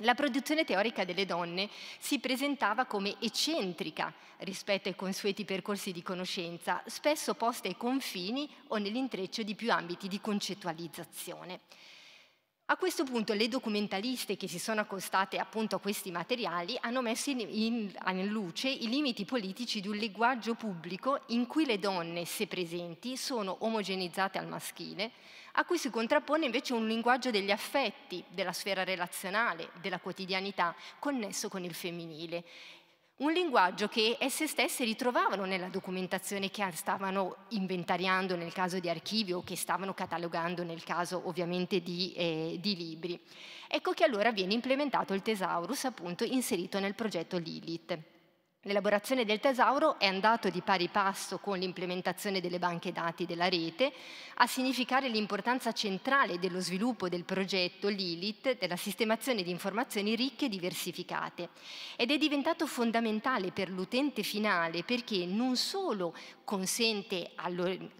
La produzione teorica delle donne si presentava come eccentrica rispetto ai consueti percorsi di conoscenza, spesso posta ai confini o nell'intreccio di più ambiti di concettualizzazione. A questo punto le documentaliste che si sono accostate appunto a questi materiali hanno messo in, in, in, luce i limiti politici di un linguaggio pubblico in cui le donne, se presenti, sono omogenizzate al maschile, a cui si contrappone invece un linguaggio degli affetti, della sfera relazionale, della quotidianità, connesso con il femminile un linguaggio che esse stesse ritrovavano nella documentazione che stavano inventariando nel caso di archivi o che stavano catalogando nel caso ovviamente di, eh, di libri. Ecco che allora viene implementato il tesaurus appunto inserito nel progetto Lilith. L'elaborazione del tesauro è andato di pari passo con l'implementazione delle banche dati della rete a significare l'importanza centrale dello sviluppo del progetto Lilith della sistemazione di informazioni ricche e diversificate ed è diventato fondamentale per l'utente finale perché non solo consente,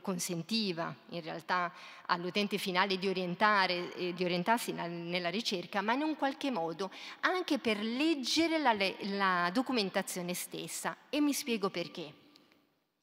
consentiva in realtà all'utente finale di, orientare, eh, di orientarsi nella ricerca, ma in un qualche modo anche per leggere la, la documentazione stessa. E mi spiego perché.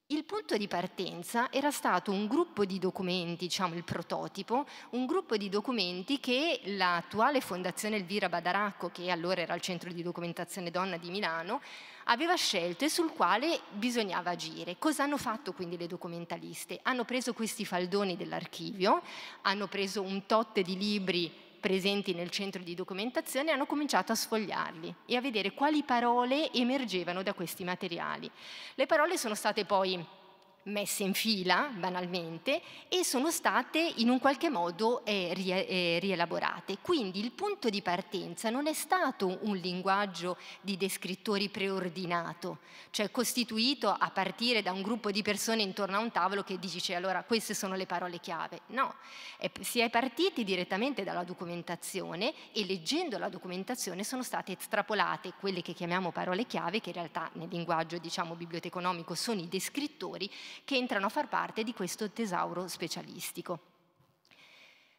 Il punto di partenza era stato un gruppo di documenti, diciamo il prototipo, un gruppo di documenti che l'attuale Fondazione Elvira Badaracco, che allora era il Centro di Documentazione Donna di Milano, aveva scelto e sul quale bisognava agire. Cosa hanno fatto quindi le documentaliste? Hanno preso questi faldoni dell'archivio, hanno preso un tot di libri presenti nel centro di documentazione e hanno cominciato a sfogliarli e a vedere quali parole emergevano da questi materiali. Le parole sono state poi messe in fila, banalmente, e sono state in un qualche modo eh, rie, eh, rielaborate. Quindi il punto di partenza non è stato un linguaggio di descrittori preordinato, cioè costituito a partire da un gruppo di persone intorno a un tavolo che dice cioè, allora queste sono le parole chiave. No, è, si è partiti direttamente dalla documentazione e leggendo la documentazione sono state estrapolate quelle che chiamiamo parole chiave, che in realtà nel linguaggio diciamo biblioteconomico sono i descrittori, che entrano a far parte di questo tesauro specialistico.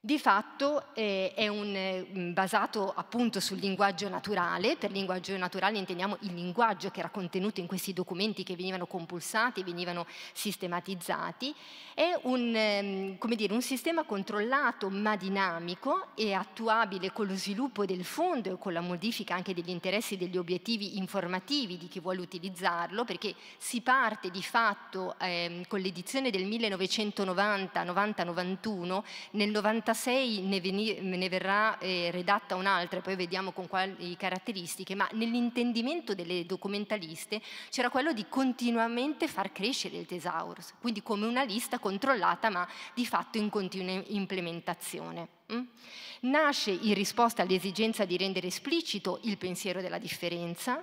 Di fatto eh, è un, eh, basato appunto sul linguaggio naturale, per linguaggio naturale intendiamo il linguaggio che era contenuto in questi documenti che venivano compulsati, venivano sistematizzati, è un, eh, dire, un sistema controllato ma dinamico e attuabile con lo sviluppo del fondo e con la modifica anche degli interessi e degli obiettivi informativi di chi vuole utilizzarlo, perché si parte di fatto ehm, con l'edizione del 1990-90-91, nel 96 1986 ne, veni, ne verrà eh, redatta un'altra, poi vediamo con quali caratteristiche, ma nell'intendimento delle documentaliste c'era quello di continuamente far crescere il tesauro, quindi come una lista controllata ma di fatto in continua implementazione. Mm? Nasce in risposta all'esigenza di rendere esplicito il pensiero della differenza,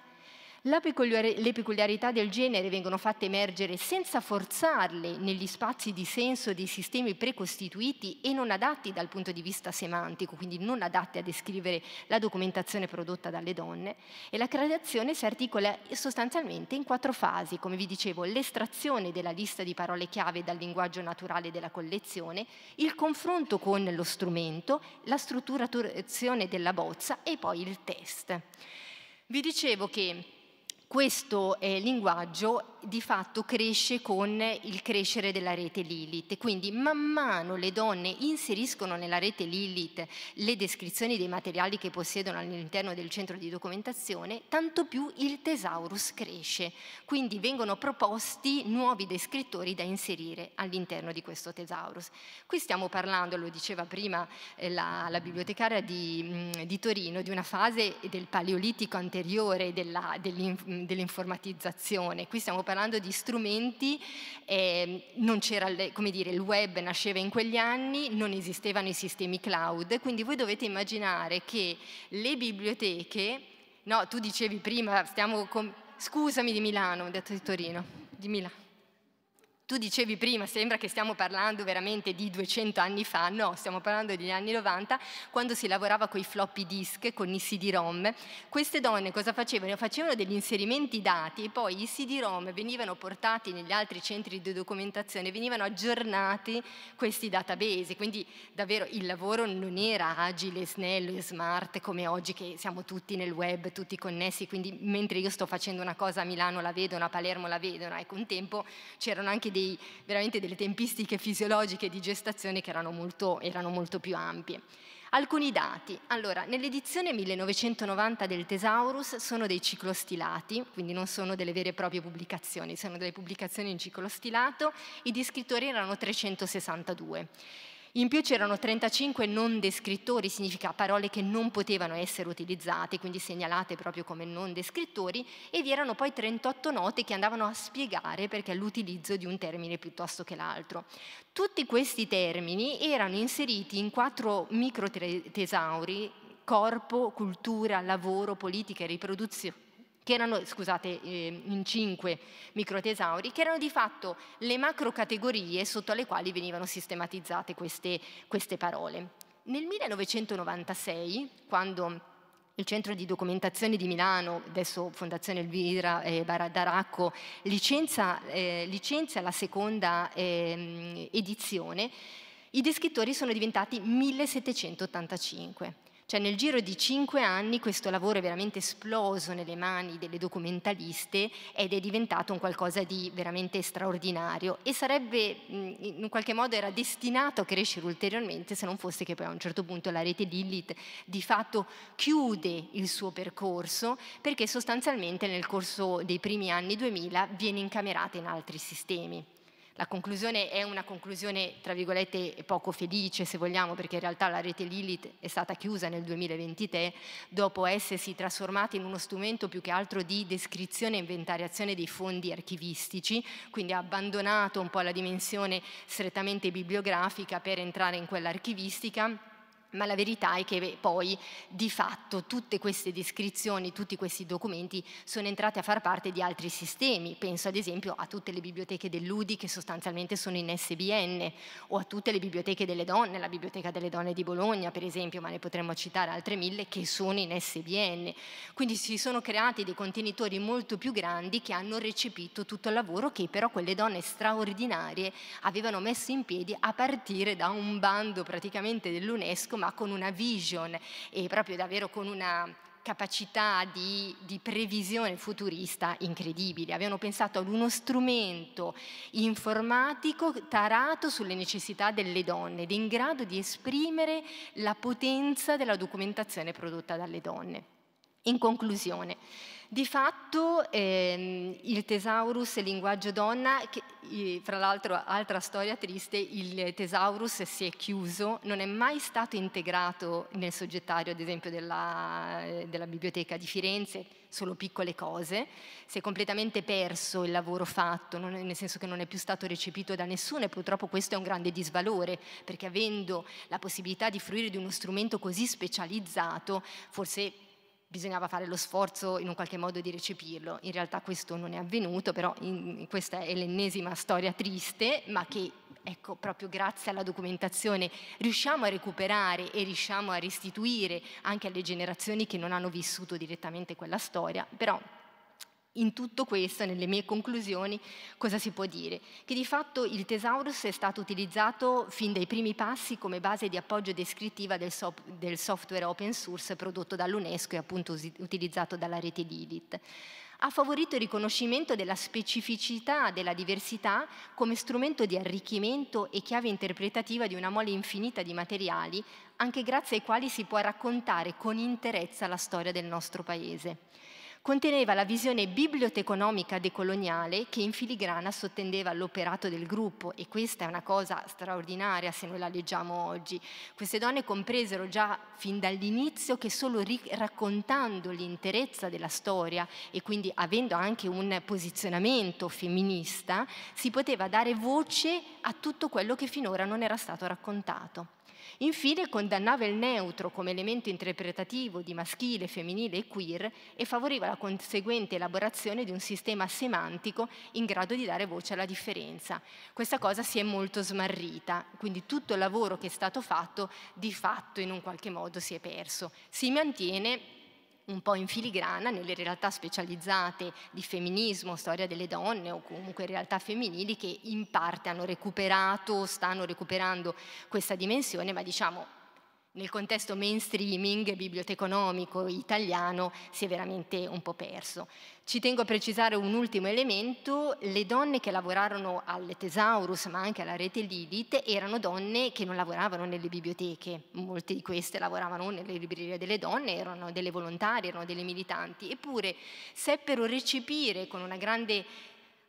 peculiari le peculiarità del genere vengono fatte emergere senza forzarle negli spazi di senso dei sistemi precostituiti e non adatti dal punto di vista semantico, quindi non adatti a descrivere la documentazione prodotta dalle donne, e la creazione si articola sostanzialmente in quattro fasi, come vi dicevo, l'estrazione della lista di parole chiave dal linguaggio naturale della collezione, il confronto con lo strumento, la strutturazione della bozza e poi il test. Vi dicevo che questo eh, linguaggio di fatto cresce con il crescere della rete Lilith, quindi man mano le donne inseriscono nella rete Lilith le descrizioni dei materiali che possiedono all'interno del centro di documentazione, tanto più il tesaurus cresce, quindi vengono proposti nuovi descrittori da inserire all'interno di questo tesaurus. Qui stiamo parlando, lo diceva prima eh, la, la, bibliotecaria di, mh, mm, di, Torino, di una fase del paleolitico anteriore della, dell'informazione Ehm, dell'informatizzazione. Qui stiamo parlando di strumenti, eh, dire, il web nasceva in quegli anni, non esistevano i sistemi cloud, quindi voi dovete immaginare che le biblioteche, no, tu dicevi prima, stiamo con, scusami di Milano, ho detto di Torino, di Milano tu dicevi prima, sembra che stiamo parlando veramente di 200 anni fa, no, stiamo parlando degli anni 90, quando si lavorava con i floppy disk, con i CD-ROM. Queste donne cosa facevano? Facevano degli inserimenti dati e poi i CD-ROM venivano portati negli altri centri di documentazione, venivano aggiornati questi database, quindi davvero il lavoro non era agile, snello e smart come oggi che siamo tutti nel web, tutti connessi, quindi mentre io sto facendo una cosa a Milano la vedono, a Palermo la vedono, ecco un tempo c'erano anche dei dei, delle tempistiche fisiologiche di gestazione che erano molto, erano molto più ampie. Alcuni dati. Allora, nell'edizione 1990 del Tesaurus sono dei ciclostilati, quindi non sono delle vere e proprie pubblicazioni, sono delle pubblicazioni in ciclostilato. I descrittori erano 362. In più c'erano 35 non descrittori, significa parole che non potevano essere utilizzate, quindi segnalate proprio come non descrittori, e vi erano poi 38 note che andavano a spiegare perché l'utilizzo di un termine piuttosto che l'altro. Tutti questi termini erano inseriti in quattro microtesauri, corpo, cultura, lavoro, politica e riproduzione che erano, scusate, eh, in cinque microtesauri, che erano di fatto le macrocategorie sotto alle quali venivano sistematizzate queste, queste parole. Nel 1996, quando il centro di documentazione di Milano, adesso Fondazione Elvira eh, Daracco, licenzia, eh, licenzia, la seconda eh, edizione, i descrittori sono diventati 1785 cioè nel giro di cinque anni questo lavoro è veramente esploso nelle mani delle documentaliste ed è diventato un qualcosa di veramente straordinario e sarebbe in qualche modo era destinato a crescere ulteriormente se non fosse che poi a un certo punto la rete Lilith di fatto chiude il suo percorso perché sostanzialmente nel corso dei primi anni 2000 viene incamerata in altri sistemi. La conclusione è una conclusione, tra virgolette, poco felice, se vogliamo, perché in realtà la rete Lilith è stata chiusa nel 2023 dopo essersi trasformata in uno strumento più che altro di descrizione e inventariazione dei fondi archivistici, quindi ha abbandonato un po' la dimensione strettamente bibliografica per entrare in quella archivistica ma la verità è che poi di fatto tutte queste descrizioni, tutti questi documenti sono entrati a far parte di altri sistemi, penso ad esempio a tutte le biblioteche dell'UDI che sostanzialmente sono in SBN o a tutte le biblioteche delle donne, la biblioteca delle donne di Bologna per esempio, ma ne potremmo citare altre mille che sono in SBN. Quindi si sono creati dei contenitori molto più grandi che hanno recepito tutto il lavoro che però quelle donne straordinarie avevano messo in piedi a partire da un bando praticamente dell'UNESCO ma con una vision e proprio davvero con una capacità di, di, previsione futurista incredibile. Avevano pensato ad uno strumento informatico tarato sulle necessità delle donne ed in grado di esprimere la potenza della documentazione prodotta dalle donne. In conclusione, di fatto ehm, il Tesaurus e linguaggio donna, che, fra l'altro altra storia triste, il Tesaurus si è chiuso, non è mai stato integrato nel soggettario ad esempio della, eh, della biblioteca di Firenze, solo piccole cose, si è completamente perso il lavoro fatto, non, nel senso che non è più stato recepito da nessuno e purtroppo questo è un grande disvalore, perché avendo la possibilità di fruire di uno strumento così specializzato, forse bisognava fare lo sforzo in un qualche modo di recepirlo. In realtà questo non è avvenuto, però in, questa è l'ennesima storia triste, ma che ecco, proprio grazie alla documentazione riusciamo a recuperare e riusciamo a restituire anche alle generazioni che non hanno vissuto direttamente quella storia, però in tutto questo, nelle mie conclusioni, cosa si può dire? Che di fatto il Thesaurus è stato utilizzato fin dai primi passi come base di appoggio descrittiva del, so del software open source prodotto dall'UNESCO e appunto utilizzato dalla rete Lilith ha favorito il riconoscimento della specificità della diversità come strumento di arricchimento e chiave interpretativa di una mole infinita di materiali, anche grazie ai quali si può raccontare con interezza la storia del nostro Paese conteneva la visione biblioteconomica decoloniale che in filigrana sottendeva l'operato del gruppo e questa è una cosa straordinaria se noi la leggiamo oggi. Queste donne compresero già fin dall'inizio che solo raccontando l'interezza della storia e quindi avendo anche un posizionamento femminista si poteva dare voce a tutto quello che finora non era stato raccontato. Infine condannava il neutro come elemento interpretativo di maschile, femminile e queer e favoriva la conseguente elaborazione di un sistema semantico in grado di dare voce alla differenza. Questa cosa si è molto smarrita, quindi tutto il lavoro che è stato fatto di fatto in un qualche modo si è perso. Si mantiene un po' in filigrana nelle realtà specializzate di femminismo, storia delle donne o comunque realtà femminili che in parte hanno recuperato, stanno recuperando questa dimensione, ma diciamo nel contesto mainstreaming biblioteconomico italiano si è veramente un po' perso. Ci tengo a precisare un ultimo elemento, le donne che lavorarono al Tesaurus ma anche alla rete Lilith erano donne che non lavoravano nelle biblioteche, molte di queste lavoravano nelle librerie delle donne, erano delle volontarie, erano delle militanti, eppure seppero recepire con una grande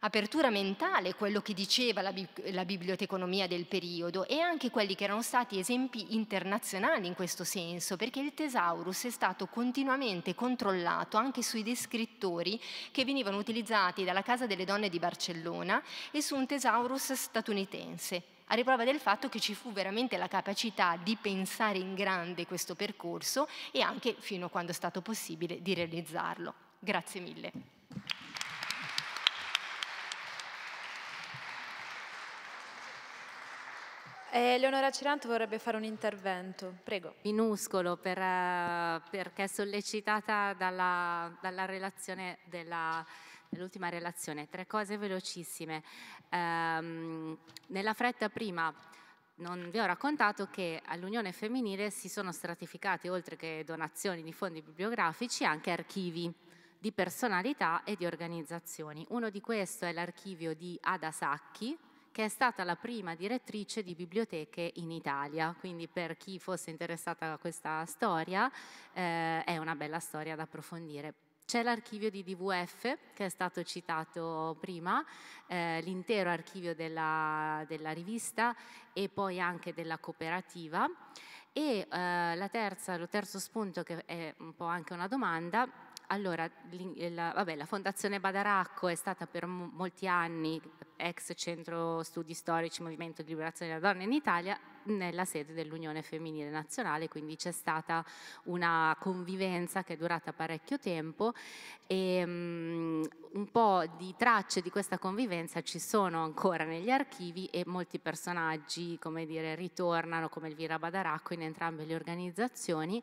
apertura mentale quello che diceva la, bi la, biblioteconomia del periodo e anche quelli che erano stati esempi internazionali in questo senso, perché il tesaurus è stato continuamente controllato anche sui descrittori che venivano utilizzati dalla Casa delle Donne di Barcellona e su un tesaurus statunitense a riprova del fatto che ci fu veramente la capacità di pensare in grande questo percorso e anche, fino a quando è stato possibile, di realizzarlo. Grazie mille. Eh, Leonora Ciranto vorrebbe fare un intervento, prego. Minuscolo per, eh, perché è sollecitata dalla, dalla relazione della l'ultima relazione, tre cose velocissime. Eh, nella fretta prima non vi ho raccontato che all'Unione Femminile si sono stratificati, oltre che donazioni di fondi bibliografici, anche archivi di personalità e di organizzazioni. Uno di questi è l'archivio di Ada Sacchi, che è stata la prima direttrice di biblioteche in Italia. Quindi per chi fosse interessata a questa storia eh, è una bella storia da approfondire. C'è l'archivio di DVF che è stato citato prima, eh, l'intero archivio della, della rivista e poi anche della cooperativa. E eh, terza, lo terzo spunto, che è un po' anche una domanda, allora, eh, la, vabbè, la, Fondazione Badaracco è stata per molti anni ex centro studi storici Movimento di Liberazione della Donna in Italia nella sede dell'Unione Femminile Nazionale, quindi c'è stata una convivenza che è durata parecchio tempo e um, un po' di tracce di questa convivenza ci sono ancora negli archivi e molti personaggi, come dire, ritornano come Elvira Badaracco in entrambe le organizzazioni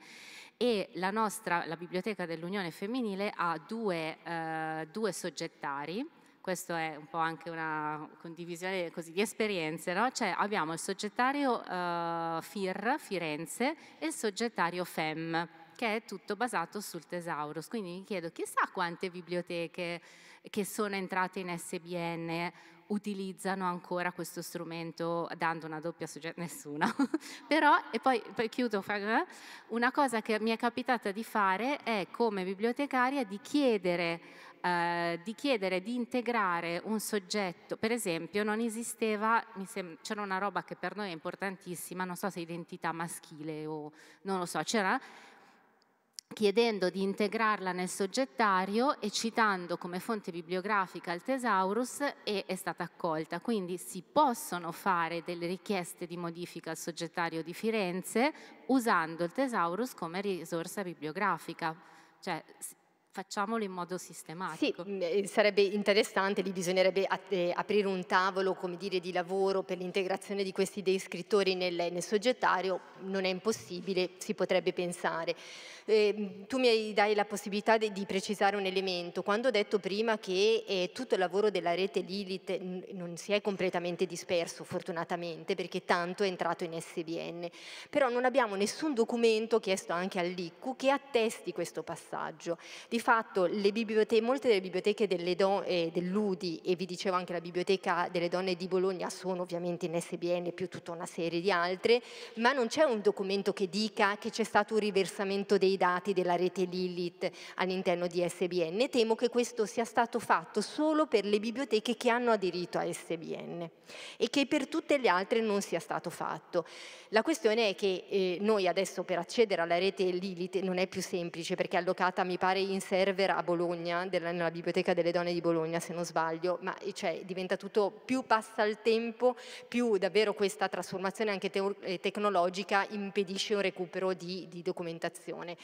e la nostra, la Biblioteca dell'Unione Femminile ha due, eh, due soggettari, questo è un po' anche una condivisione così di esperienze, no? cioè abbiamo il soggettario eh, FIR, Firenze, e il soggettario FEM, che è tutto basato sul tesaurus. Quindi mi chiedo chissà quante biblioteche che sono entrate in SBN utilizzano ancora questo strumento dando una doppia soggettiva, nessuna. Però, e poi, poi, chiudo, eh, una cosa che mi è capitata di fare è come bibliotecaria di chiedere, eh, di, chiedere di integrare un soggetto, per esempio non esisteva, sem- c'era una roba che per noi è importantissima, non so se identità maschile o non lo so, c'era chiedendo di integrarla nel soggettario e citando come fonte bibliografica il Thesaurus e è stata accolta. Quindi si possono fare delle richieste di modifica al soggettario di Firenze usando il Thesaurus come risorsa bibliografica. Cioè, facciamolo in modo sistematico. Sì, eh, sarebbe interessante, lì bisognerebbe eh, aprire un tavolo dire, di lavoro per l'integrazione di questi dei scrittori nel, nel soggettario, non è impossibile, si potrebbe pensare. Eh, tu mi dai la possibilità di, di, precisare un elemento, quando ho detto prima che eh, tutto il lavoro della rete Lilith non si è completamente disperso, fortunatamente, perché tanto è entrato in SBN, però non abbiamo nessun documento chiesto anche all'ICU che attesti questo passaggio. Di fatto le biblioteche, molte delle biblioteche delle don, eh, dell'Udi e vi dicevo anche la biblioteca delle donne di Bologna sono ovviamente in SBN più tutta una serie di altre, ma non c'è un documento che dica che c'è stato un riversamento dei dati della rete Lilith all'interno di SBN. Temo che questo sia stato fatto solo per le biblioteche che hanno aderito a SBN e che per tutte le altre non sia stato fatto. La questione è che eh, noi adesso per accedere alla rete Lilith non è più semplice perché è allocata mi pare in server a Bologna, della, nella Biblioteca delle Donne di Bologna se non sbaglio, ma cioè, diventa tutto, più passa il tempo, più davvero questa trasformazione anche te eh, tecnologica impedisce un recupero di, di documentazione.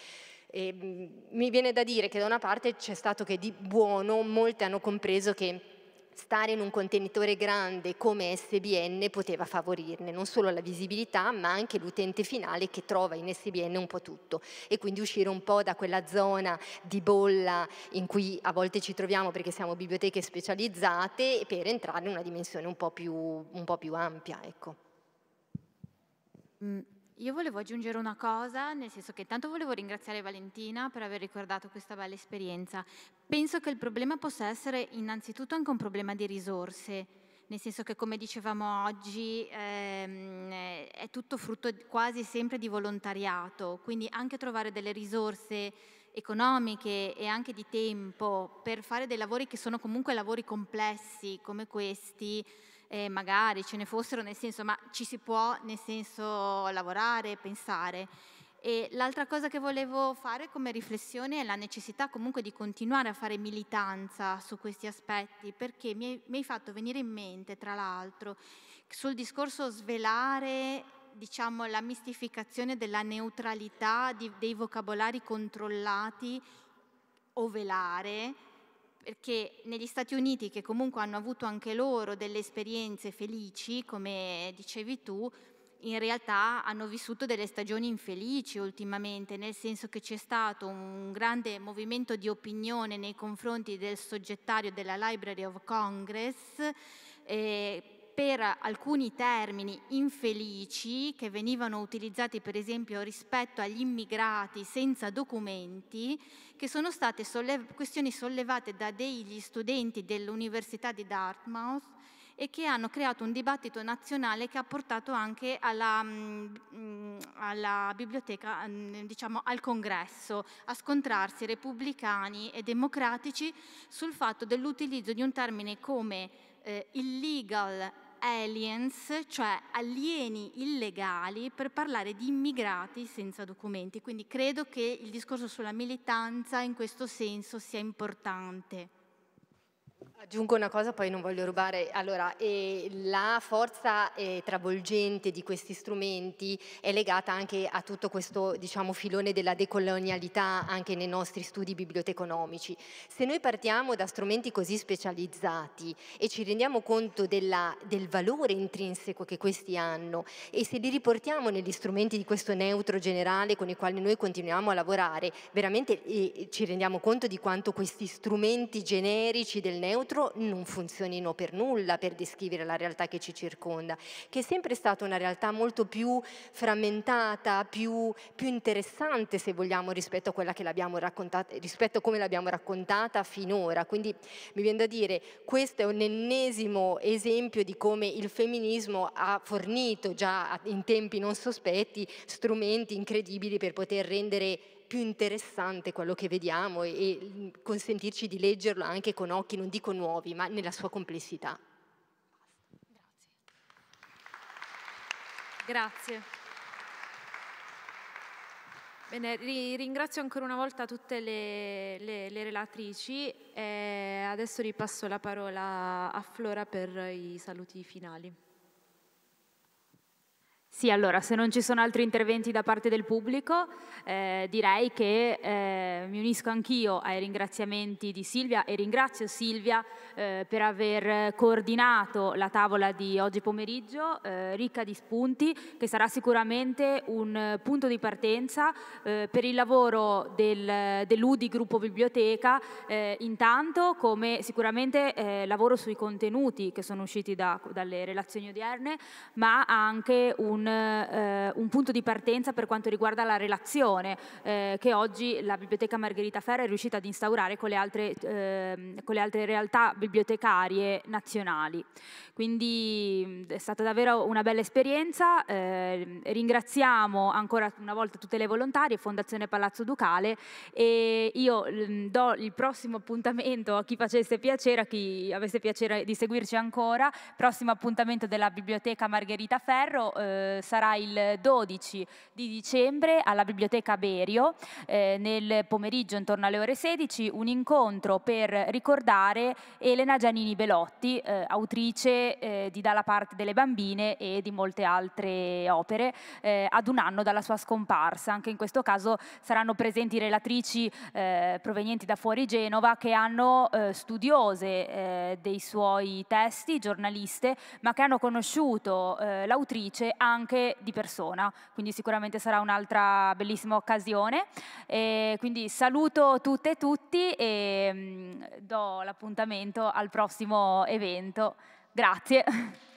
E, mm, mi viene da dire che da una parte c'è stato che di buono molte hanno compreso che stare in un contenitore grande come SBN poteva favorirne non solo la visibilità ma anche l'utente finale che trova in SBN un po' tutto e quindi uscire un po' da quella zona di bolla in cui a volte ci troviamo perché siamo biblioteche specializzate per entrare in una dimensione un po' più, un po più ampia. Ecco. Mm, io volevo aggiungere una cosa, nel senso che intanto volevo ringraziare Valentina per aver ricordato questa bella esperienza. Penso che il problema possa essere innanzitutto anche un problema di risorse, nel senso che come dicevamo oggi ehm, eh, è tutto frutto quasi sempre di volontariato, quindi anche trovare delle risorse economiche e anche di tempo per fare dei lavori che sono comunque lavori complessi come questi eh, magari ce ne fossero, nel senso, ma ci si può, nel senso, lavorare, pensare. E l'altra cosa che volevo fare come riflessione è la necessità comunque di continuare a fare militanza su questi aspetti, perché mi hai fatto venire in mente, tra l'altro, sul discorso svelare diciamo, la mistificazione della neutralità di, dei vocabolari controllati o velare, perché negli Stati Uniti, che comunque hanno avuto anche loro delle esperienze felici, come dicevi tu, in realtà hanno vissuto delle stagioni infelici ultimamente, nel senso che c'è stato un grande movimento di opinione nei confronti del soggettario della Library of Congress. Eh, per alcuni termini infelici che venivano utilizzati per esempio rispetto agli immigrati senza documenti, che sono state sollev- questioni sollevate da degli studenti dell'Università di Dartmouth e che hanno creato un dibattito nazionale che ha portato anche alla, mm, mm, alla biblioteca, mm, diciamo al congresso, a scontrarsi repubblicani e democratici sul fatto dell'utilizzo di un termine come eh, illegal aliens, cioè alieni illegali, per parlare di immigrati senza documenti. Quindi credo che il discorso sulla militanza in questo senso sia importante. Aggiungo una cosa, poi non voglio rubare. Allora, eh, la forza eh, travolgente di questi strumenti è legata anche a tutto questo diciamo, filone della decolonialità anche nei nostri studi biblioteconomici. Se noi partiamo da strumenti così specializzati e ci rendiamo conto della, del valore intrinseco che questi hanno e se li riportiamo negli strumenti di questo neutro generale con i quali noi continuiamo a lavorare, veramente eh, ci rendiamo conto di quanto questi strumenti generici del neutro nostro non funzionino per nulla per descrivere la realtà che ci circonda, che è sempre stata una realtà molto più frammentata, più, più interessante se vogliamo rispetto a quella che l'abbiamo raccontata, rispetto a come l'abbiamo raccontata finora. Quindi mi viene da dire, questo è un ennesimo esempio di come il femminismo ha fornito già in tempi non sospetti strumenti incredibili per poter rendere più interessante quello che vediamo e, e consentirci di leggerlo anche con occhi, non dico nuovi, ma nella sua complessità. Grazie. Bene, ri- ringrazio ancora una volta tutte le, le, le relatrici e adesso ripasso la parola a Flora per i saluti finali. Sì, allora, se non ci sono altri interventi da parte del pubblico, eh, direi che eh, mi unisco anch'io ai ringraziamenti di Silvia e ringrazio Silvia eh, per aver coordinato la tavola di oggi pomeriggio, eh, ricca di spunti, che sarà sicuramente un punto di partenza eh, per il lavoro del, dell'UDI Gruppo Biblioteca, eh, intanto come sicuramente lavoro sui contenuti che sono usciti da, dalle relazioni odierne, ma anche un un, eh, un, punto di partenza per quanto riguarda la relazione eh, che oggi la Biblioteca Margherita Ferra è riuscita ad instaurare con le altre, eh, con le altre realtà bibliotecarie nazionali. Quindi è stata davvero una bella esperienza, eh, ringraziamo ancora una volta tutte le volontarie, Fondazione Palazzo Ducale e io do il prossimo appuntamento a chi facesse piacere, a chi avesse piacere di seguirci ancora, prossimo appuntamento della Biblioteca Margherita Ferro. Eh, sarà il 12 di dicembre alla Biblioteca Berio, eh, nel pomeriggio intorno alle ore 16, un incontro per ricordare Elena Giannini Belotti, eh, autrice eh, di Dalla parte delle bambine e di molte altre opere, eh, ad un anno dalla sua scomparsa. Anche in questo caso saranno presenti relatrici eh, provenienti da fuori Genova che hanno studiose dei suoi testi, giornaliste, ma che hanno conosciuto l'autrice anche anche di persona, quindi sicuramente sarà un'altra bellissima occasione. E quindi saluto tutte e tutti e mm, do l'appuntamento al prossimo evento. Grazie.